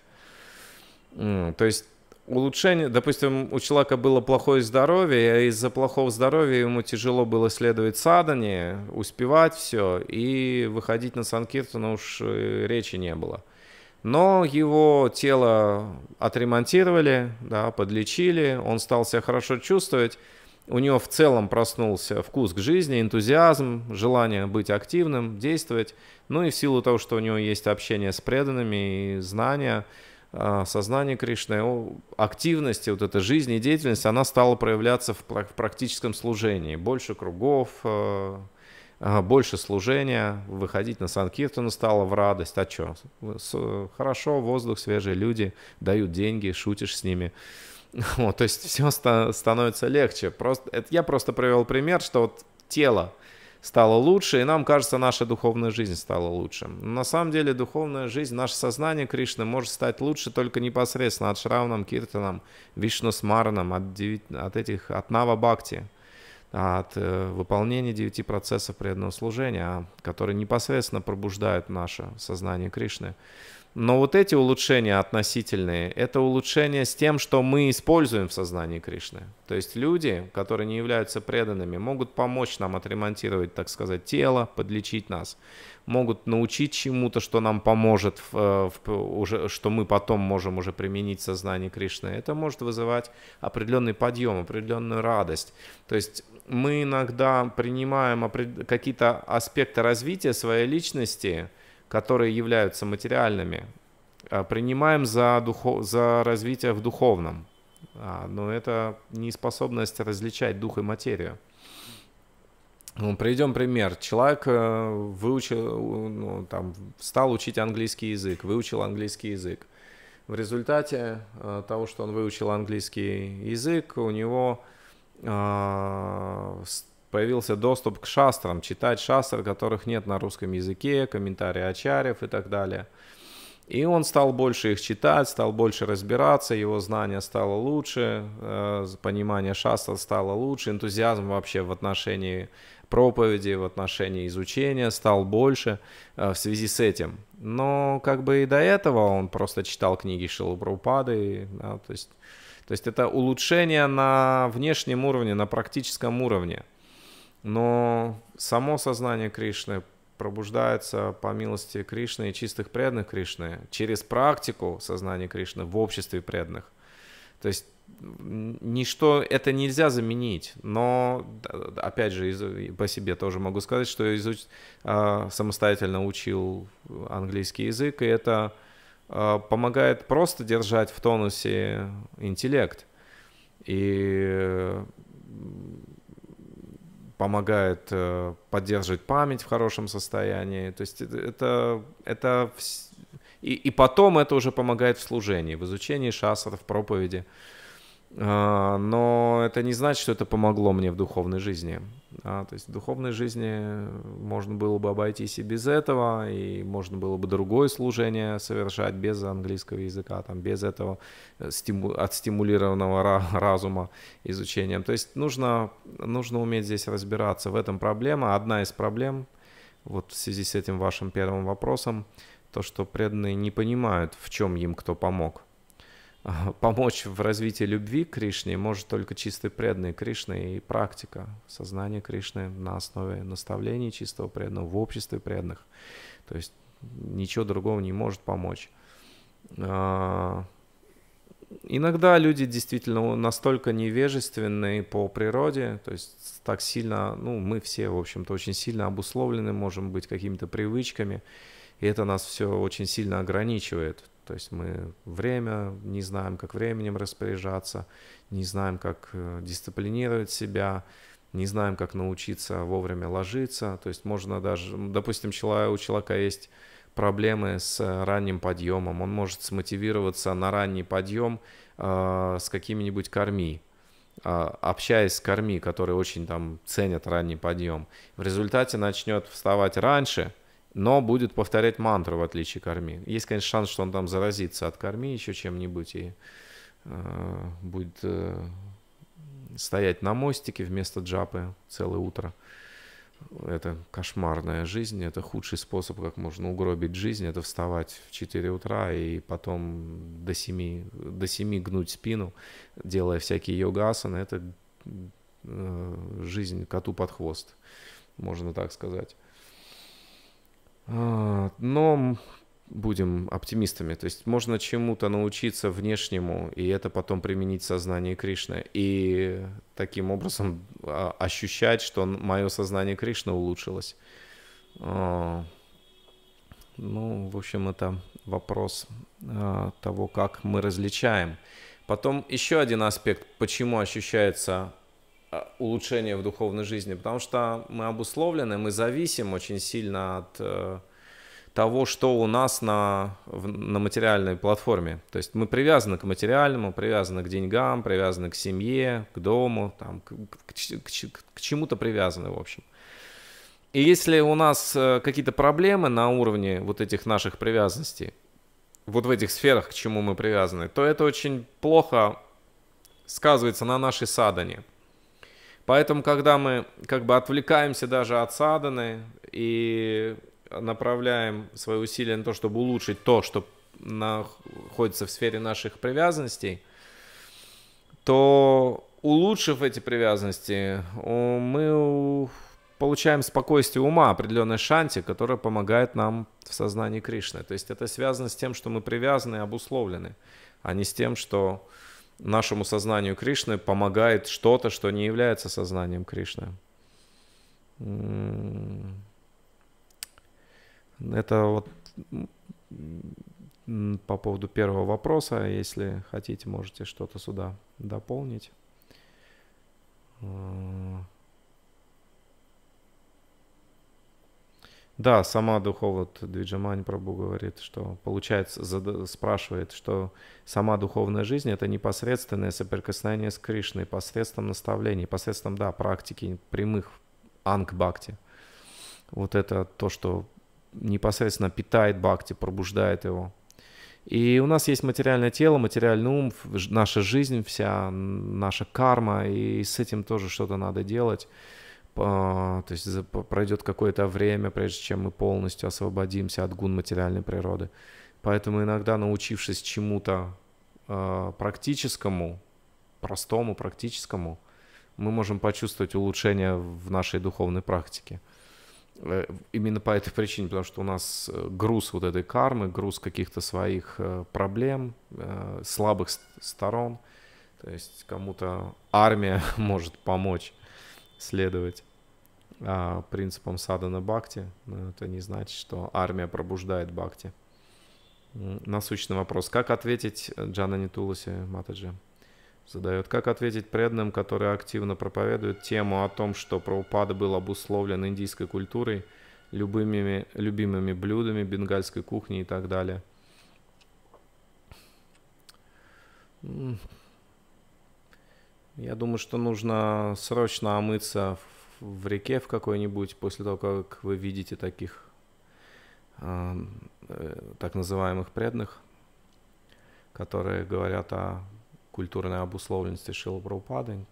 То есть улучшение, допустим, у человека было плохое здоровье, и из-за плохого здоровья ему тяжело было следовать садане, успевать все, и выходить на Санкиртана ну уж э, речи не было. Но его тело отремонтировали, да, подлечили, он стал себя хорошо чувствовать, у него в целом проснулся вкус к жизни, энтузиазм, желание быть активным, действовать. Ну и в силу того, что у него есть общение с преданными и знания, а, сознание Кришны, активность, вот эта деятельность, она стала проявляться в практическом служении. Больше кругов, э, а, больше служения, выходить на Санкиртану стало в радость. А что? Хорошо, воздух, свежий, люди, дают деньги, шутишь с ними. Вот, то есть все становится легче. Просто, это я просто привел пример, что вот тело, стало лучше, и нам кажется, наша духовная жизнь стала лучше. Но на самом деле духовная жизнь, наше сознание Кришны может стать лучше только непосредственно от Шравнам, Киртанам, Вишну Смараном, от, деви... от этих, от Нава Бхакти, от э, выполнения девяти процессов преданного служения, а, которые непосредственно пробуждают наше сознание Кришны. Но вот эти улучшения относительные, это улучшение с тем, что мы используем в сознании Кришны. То есть люди, которые не являются преданными, могут помочь нам отремонтировать, так сказать, тело, подлечить нас, могут научить чему-то, что нам поможет, в, э, в, уже, что мы потом можем уже применить в сознании Кришны. Это может вызывать определенный подъем, определенную радость. То есть мы иногда принимаем какие-то аспекты развития своей личности – которые являются материальными, а, принимаем за, духов, за развитие в духовном. А, но это неспособность различать дух и материю. Ну, приведем пример. Человек э, выучил, ну, там, стал учить английский язык, выучил английский язык. В результате э, того, что он выучил английский язык, у него э, появился доступ к шастрам, читать шастры, которых нет на русском языке, комментарии ачарьев и так далее. И он стал больше их читать, стал больше разбираться, его знание стало лучше, э, понимание шастр стало лучше, энтузиазм вообще в отношении проповеди, в отношении изучения стал больше э, в связи с этим. Но как бы и до этого он просто читал книги Шилупрупады, да, то есть то есть это улучшение на внешнем уровне, на практическом уровне. Но само сознание Кришны пробуждается по милости Кришны и чистых преданных Кришны через практику сознания Кришны в обществе преданных. То есть ничто это нельзя заменить, но опять же из, по себе тоже могу сказать, что изуч, а, самостоятельно учил английский язык, и это а, помогает просто держать в тонусе интеллект. И помогает э, поддерживать память в хорошем состоянии. То есть это, это и, и потом это уже помогает в служении, в изучении шастра, в проповеди. А, но это не значит, что это помогло мне в духовной жизни. А, то есть в духовной жизни э, можно было бы обойтись и без этого, и можно было бы другое служение совершать без английского языка, там, без этого э, стиму... отстимулированного разума изучением. То есть нужно, нужно уметь здесь разбираться. В этом проблема, одна из проблем, вот в связи с этим вашим первым вопросом, то, что преданные не понимают, в чем им кто помог – помочь в развитии любви к Кришне может только чистый преданный Кришны и практика сознания Кришны на основе наставлений чистого преданного в обществе преданных. То есть ничего другого не может помочь. А, иногда люди действительно настолько невежественны по природе, то есть так сильно, ну, мы все, в общем-то, очень сильно обусловлены, можем быть какими-то привычками, и это нас все очень сильно ограничивает. То есть мы время не знаем, как временем распоряжаться, не знаем, как э, дисциплинировать себя, не знаем, как научиться вовремя ложиться. То есть можно даже, допустим, у человека есть проблемы с э, ранним подъемом, он может смотивироваться на ранний подъем э, с какими-нибудь корми, а, общаясь с корми, которые очень там ценят ранний подъем. В результате начнет вставать раньше – но будет повторять мантру, в отличие корми. Есть, конечно, шанс, что он там заразится от корми еще чем-нибудь и э, будет э, стоять на мостике вместо джапы целое утро. Это кошмарная жизнь, это худший способ, как можно угробить жизнь, это вставать в 4 утра и потом до 7, до 7 гнуть спину, делая всякие йога Это э, жизнь коту под хвост, можно так сказать. А, но будем оптимистами. То есть можно чему-то научиться внешнему, и это потом применить в сознании Кришны. И таким образом а, ощущать, что мое сознание Кришны улучшилось. А, ну, в общем, это вопрос того, как мы различаем. Потом еще один аспект, почему ощущается Э, улучшение в духовной жизни, потому что мы обусловлены, мы зависим очень сильно от э, того, что у нас на, на материальной платформе. То есть мы привязаны к материальному, привязаны к деньгам, привязаны к семье, к дому, там, к, к, к, к чему-то привязаны, в общем. И если у нас э, какие-то проблемы на уровне вот этих наших привязанностей, вот в этих сферах, к чему мы привязаны, то это очень плохо сказывается на нашей садане – Поэтому, когда мы как бы отвлекаемся даже от саданы и направляем свои усилия на то, чтобы улучшить то, что находится в сфере наших привязанностей, то улучшив эти привязанности, мы получаем спокойствие ума, определенной шанти, которая помогает нам в сознании Кришны. То есть это связано с тем, что мы привязаны и обусловлены, а не с тем, что нашему сознанию Кришны помогает что-то, что не является сознанием Кришны. Это вот по поводу первого вопроса, если хотите, можете что-то сюда дополнить. Э, Да, сама Духоват Двиджамань Прабу говорит, что получается, зада, спрашивает, что сама духовная жизнь — это непосредственное соприкосновение с Кришной посредством наставлений, посредством, да, практики прямых анг-бхакти. Вот это то, что непосредственно питает бхакти, пробуждает его. И у нас есть материальное тело, материальный ум, наша жизнь вся, наша карма, и с этим тоже что-то надо делать. А, то есть пройдет какое-то время, прежде чем мы полностью освободимся от гун материальной природы. Поэтому иногда, научившись чему-то а, практическому, простому, практическому, мы можем почувствовать улучшение в нашей духовной практике. Э, именно по этой причине, потому что у нас э, груз вот этой кармы, груз каких-то своих э, проблем, слабых сторон. То есть кому-то армия может помочь следовать а, принципом садана бхакти. Но это не значит, что армия пробуждает бхакти. Насущный вопрос. Как ответить Джана Нитуласе Матаджи? Задает. Как ответить преданным, которые активно проповедуют тему о том, что Прабхупада был обусловлен индийской культурой, любыми, любимыми блюдами бенгальской кухни и так далее? Я думаю, что нужно срочно омыться в в реке в какой-нибудь, после того, как вы видите таких э, так называемых преданных, которые говорят о культурной обусловленности шилопраупады,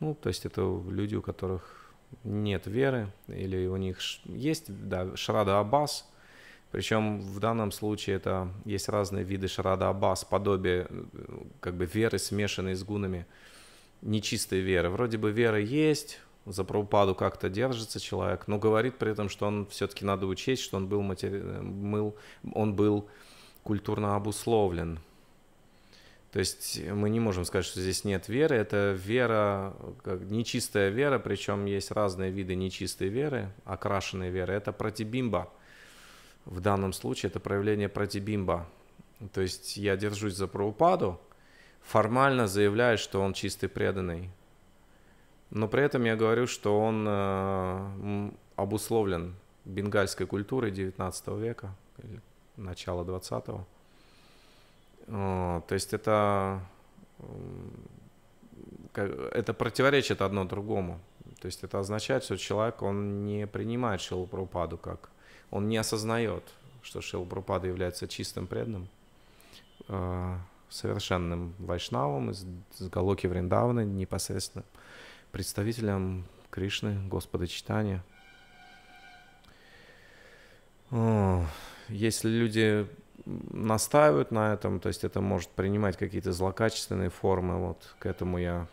Ну, то есть это люди, у которых нет веры, или у них есть, да, Шрада Аббас, причем в данном случае это есть разные виды Шрада Аббас, подобие э, как бы веры, смешанные с гунами нечистой веры. Вроде бы вера есть, за Прабхупаду как-то держится человек, но говорит при этом, что он все-таки надо учесть, что он был, матери... был... он был культурно обусловлен. То есть мы не можем сказать, что здесь нет веры. Это вера, как нечистая вера, причем есть разные виды нечистой веры, окрашенной веры. Это протибимба. В данном случае это проявление протибимба. То есть я держусь за Прабхупаду, формально заявляю, что он чистый преданный. Но при этом я говорю, что он э, обусловлен бенгальской культурой 19 века, начала 20-го. Э, то есть это, это противоречит одно другому. То есть это означает, что человек, он не принимает шилупрупаду как... Он не осознает, что шилупрупада является чистым преданным, э, совершенным вайшнавом из Галоки вриндавны непосредственно – представителям Кришны, Господа Читания. Если люди настаивают на этом, то есть это может принимать какие-то злокачественные формы. Вот к этому я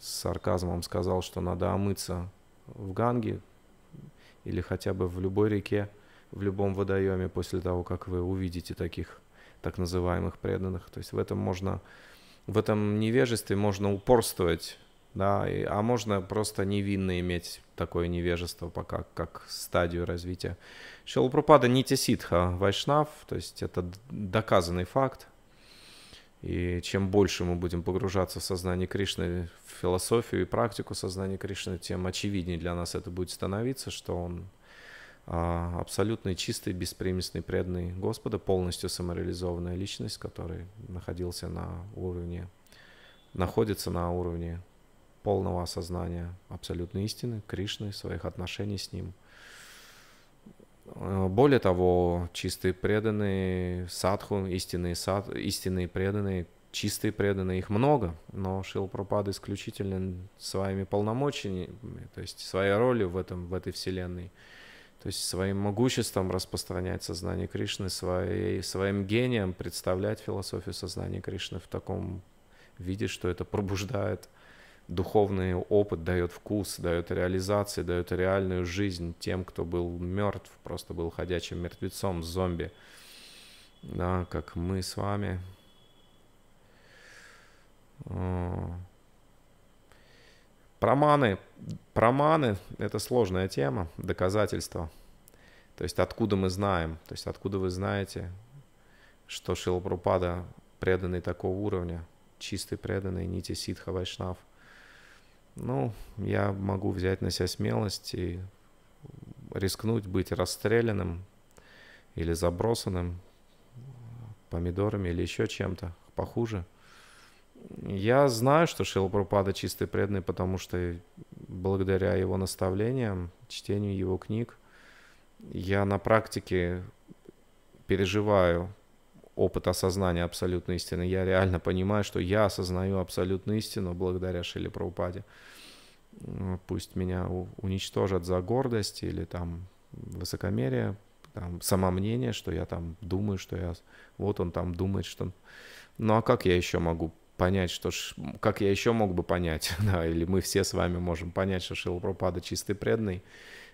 с сарказмом сказал, что надо омыться в Ганге или хотя бы в любой реке, в любом водоеме после того, как вы увидите таких так называемых преданных. То есть в этом можно, в этом невежестве можно упорствовать да, и, а можно просто невинно иметь такое невежество пока, как стадию развития. Шилапрупада нити ситха вайшнав, то есть это доказанный факт. И чем больше мы будем погружаться в сознание Кришны, в философию и практику сознания Кришны, тем очевиднее для нас это будет становиться, что он а, абсолютный, чистый, беспримесный, преданный Господа, полностью самореализованная личность, который находился на уровне, находится на уровне полного осознания абсолютной истины, Кришны, своих отношений с Ним. Э, более того, чистые преданные, садху, истинные, сад, истинные преданные, чистые преданные, их много, но Шил Пропада исключительно своими полномочиями, то есть своей ролью в, этом, в этой вселенной, то есть своим могуществом распространять сознание Кришны, своей, своим гением представлять философию сознания Кришны в таком виде, что это пробуждает э, духовный опыт дает вкус, дает реализации, дает реальную жизнь тем, кто был мертв, просто был ходячим мертвецом, зомби. Да, как мы с вами. Проманы. А. Проманы – это сложная тема, доказательства. То есть откуда мы знаем, то есть откуда вы знаете, что Шилапрупада преданный такого уровня, чистый преданный, нити ситха вайшнав – ну, я могу взять на себя смелость и рискнуть быть расстрелянным или забросанным помидорами или еще чем-то похуже. Я знаю, что Шилпрупада чистый преданный, потому что благодаря его наставлениям, чтению его книг, я на практике переживаю опыт осознания абсолютной истины. Я реально понимаю, что я осознаю абсолютную истину благодаря Шиле Праупаде. Пусть меня уничтожат за гордость или там высокомерие, там, самомнение, что я там думаю, что я... Вот он там думает, что... Ну а как я еще могу понять, что... Ш... Как я еще мог бы понять, да, или мы все с вами можем понять, что Шила Пропада чистый преданный,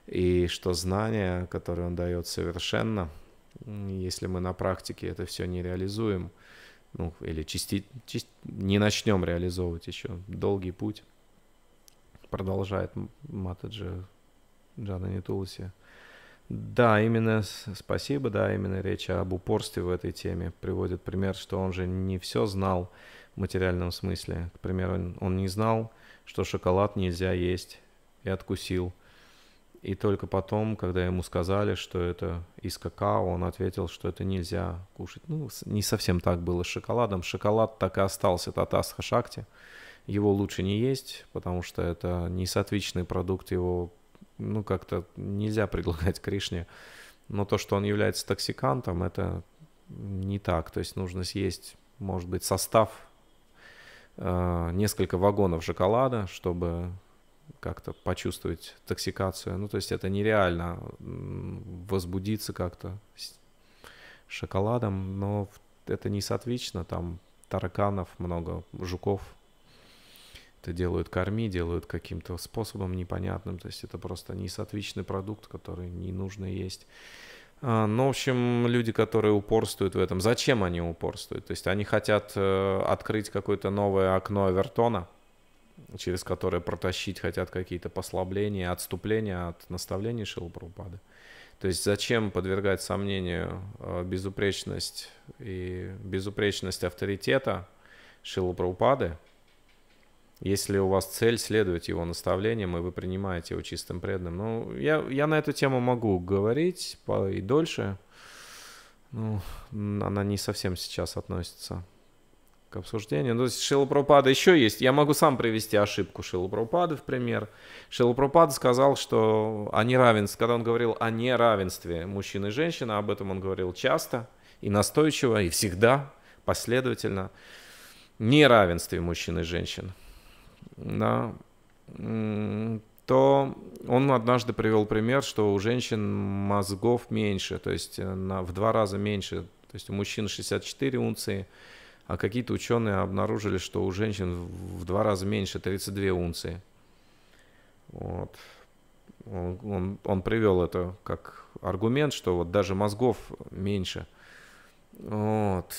и что знание, которое он дает, совершенно если мы на практике это все не реализуем, ну, или части, части, не начнем реализовывать еще. Долгий путь продолжает Матаджи Джана Нитулси. Да, именно спасибо, да, именно речь об упорстве в этой теме приводит пример, что он же не все знал в материальном смысле. К примеру, он не знал, что шоколад нельзя есть, и откусил – и только потом, когда ему сказали, что это из какао, он ответил, что это нельзя кушать. Ну, не совсем так было с шоколадом. Шоколад так и остался татасха шакти. Его лучше не есть, потому что это несоответственный продукт, его ну, как-то нельзя предлагать Кришне. Но то, что он является токсикантом, это не так. То есть нужно съесть, может быть, состав, э, несколько вагонов шоколада, чтобы как-то почувствовать токсикацию. Ну, то есть это нереально возбудиться как-то шоколадом, но это не соответственно, там тараканов много, жуков. Это делают корми, делают каким-то способом непонятным, то есть это просто несоответственный продукт, который не нужно есть. А, ну, в общем, люди, которые упорствуют в этом, зачем они упорствуют? То есть они хотят э, открыть какое-то новое окно Авертона через которые протащить хотят какие-то послабления, отступления от наставлений Шилпрупады. То есть зачем подвергать сомнению э, безупречность и безупречность авторитета Шилапраупады, если у вас цель следовать его наставлениям, и вы принимаете его чистым преданным. Ну, я, я на эту тему могу говорить и дольше. Ну, она не совсем сейчас относится к обсуждению. Ну, то есть Шилопропада еще есть. Я могу сам привести ошибку Шилопропады в пример. Шилопропад сказал, что о неравенстве, когда он говорил о неравенстве мужчин и женщин, а об этом он говорил часто и настойчиво, и всегда, последовательно. Неравенстве мужчин и женщин. Да. То он однажды привел пример, что у женщин мозгов меньше, то есть э, в два раза меньше. То есть у мужчин 64 унции, а какие-то ученые обнаружили, что у женщин в два раза меньше 32 унции. Вот. Он, он, он привел это как аргумент, что вот даже мозгов меньше. Вот.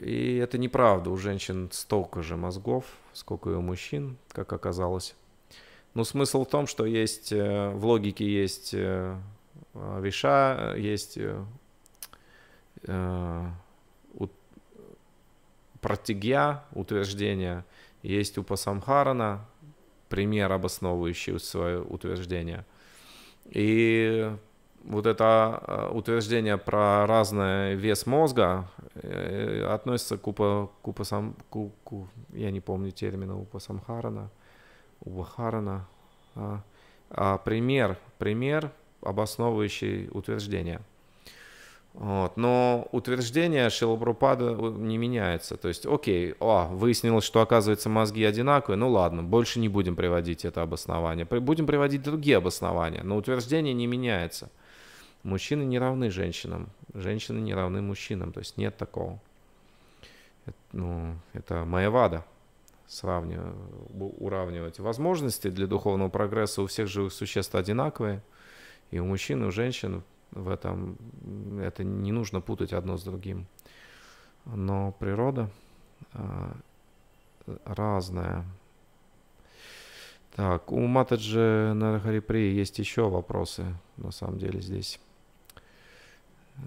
И это неправда. У женщин столько же мозгов, сколько и у мужчин, как оказалось. Но смысл в том, что есть э, в логике есть э, э, виша, есть протигья утверждения есть у Пасамхарана пример, обосновывающий свое утверждение. И вот это э, утверждение про разный вес мозга э, относится к, упа, к, упасам, к, к я не помню термина Упасамхарана, Убахарана. А, а пример, пример, обосновывающий утверждение – вот. Но утверждение Шилапрупада э, не меняется. То есть, окей, о, а, выяснилось, что оказывается мозги одинаковые, ну ладно, больше не будем приводить это обоснование. Будем приводить другие обоснования, но утверждение не меняется. Мужчины не равны женщинам, женщины не равны мужчинам, то есть нет такого. Это, ну, это моя вада сравнивать, уравнивать. Возможности для духовного прогресса у всех живых существ одинаковые, и у мужчин, и у женщин в этом. Это не нужно путать одно с другим. Но природа а, разная. Так, у Матаджи Нарахарипри есть еще вопросы, на самом деле, здесь. Э,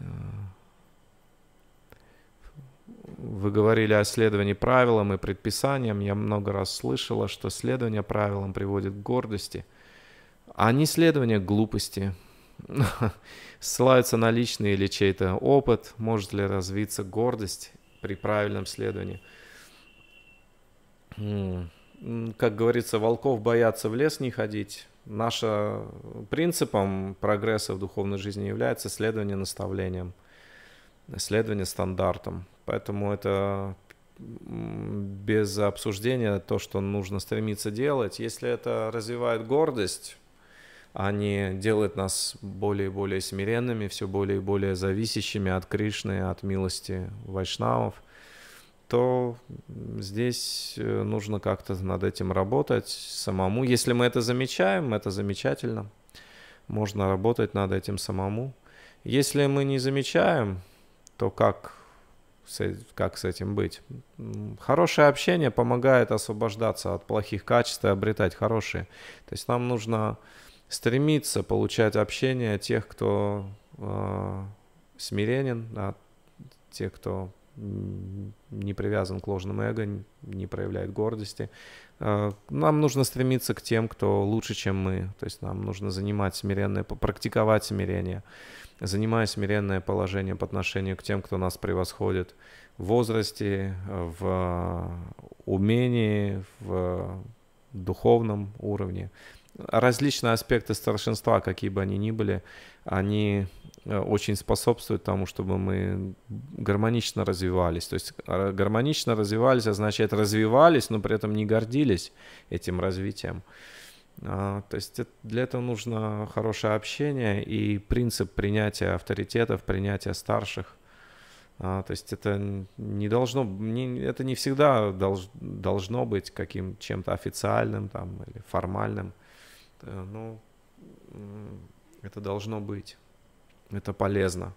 вы говорили о следовании правилам и предписаниям. Я много раз слышала, что следование правилам приводит к гордости, а не следование к глупости – ссылаются на личный или чей-то опыт, может ли развиться гордость при правильном следовании. Как говорится, волков боятся в лес не ходить. Наша принципом прогресса в духовной жизни является следование наставлениям, следование стандартам. Поэтому это без обсуждения то, что нужно стремиться делать. Если это развивает гордость, они делают нас более и более смиренными, все более и более зависящими от Кришны, от милости вайшнавов, то здесь э, нужно как-то над этим работать самому. Если мы это замечаем, это замечательно. Можно работать над этим самому. Если мы не замечаем, то как э, как с этим быть? Хорошее общение помогает освобождаться от плохих качеств и обретать хорошие. То есть нам нужно стремиться получать общение тех, кто э, смиренен, а тех, кто не привязан к ложным эго, не проявляет гордости. Э, нам нужно стремиться к тем, кто лучше, чем мы. То есть нам нужно занимать смиренное, практиковать смирение, занимая смиренное положение по отношению к тем, кто нас превосходит в возрасте, в умении, в духовном уровне различные аспекты старшинства, какие бы они ни были, они э, очень способствуют тому, чтобы мы гармонично развивались. То есть э, гармонично развивались означает развивались, но при этом не гордились этим развитием. А, то есть для этого нужно хорошее общение и принцип принятия авторитетов, принятия старших. А, то есть это не должно, это не всегда должно быть каким чем-то официальным там или формальным. Э, ну, это должно быть. Это полезно.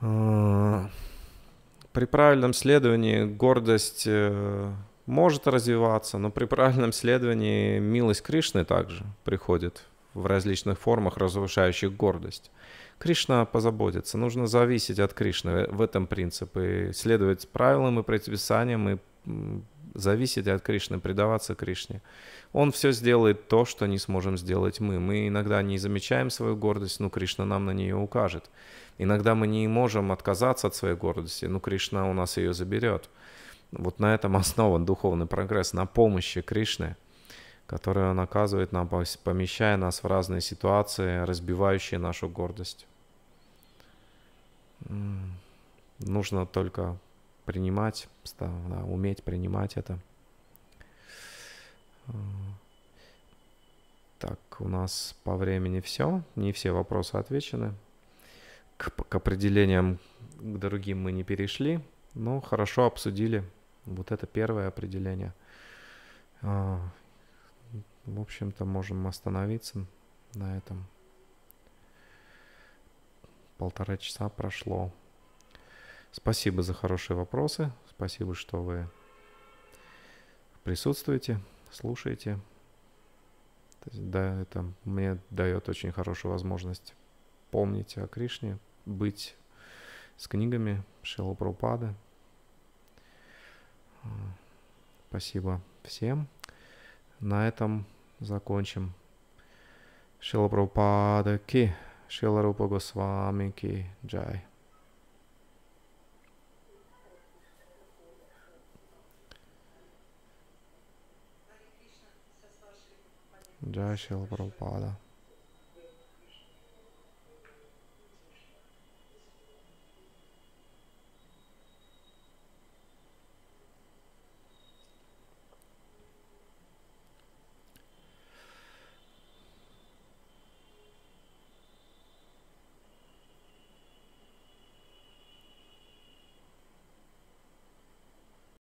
Э, при правильном следовании гордость э, может развиваться, но при правильном следовании милость Кришны также приходит в различных формах, разрушающих гордость. Кришна позаботится. Нужно зависеть от Кришны в этом принципе, следовать правилам и предписаниям и зависеть от Кришны, предаваться Кришне он все сделает то, что не сможем сделать мы. Мы иногда не замечаем свою гордость, но ну, Кришна нам на нее укажет. Иногда мы не можем отказаться от своей гордости, но ну, Кришна у нас ее заберет. Вот на этом основан духовный прогресс, на помощи Кришны, которую он оказывает нам, помещая нас в разные ситуации, разбивающие нашу гордость. Нужно только принимать, да, уметь принимать это. Так, у нас по времени все. Не все вопросы отвечены. К, к определениям к другим мы не перешли, но хорошо обсудили. Вот это первое определение. А, в общем-то, можем остановиться на этом. Полтора часа прошло. Спасибо за хорошие вопросы. Спасибо, что вы присутствуете слушайте. То есть, да, это мне дает очень хорошую возможность помнить о Кришне, быть с книгами Шила Прабхупады. А, спасибо всем. На этом закончим. Шила Прабхупада ки, Шила Рупа Госвами ки, джай. जय शिल प्रपादा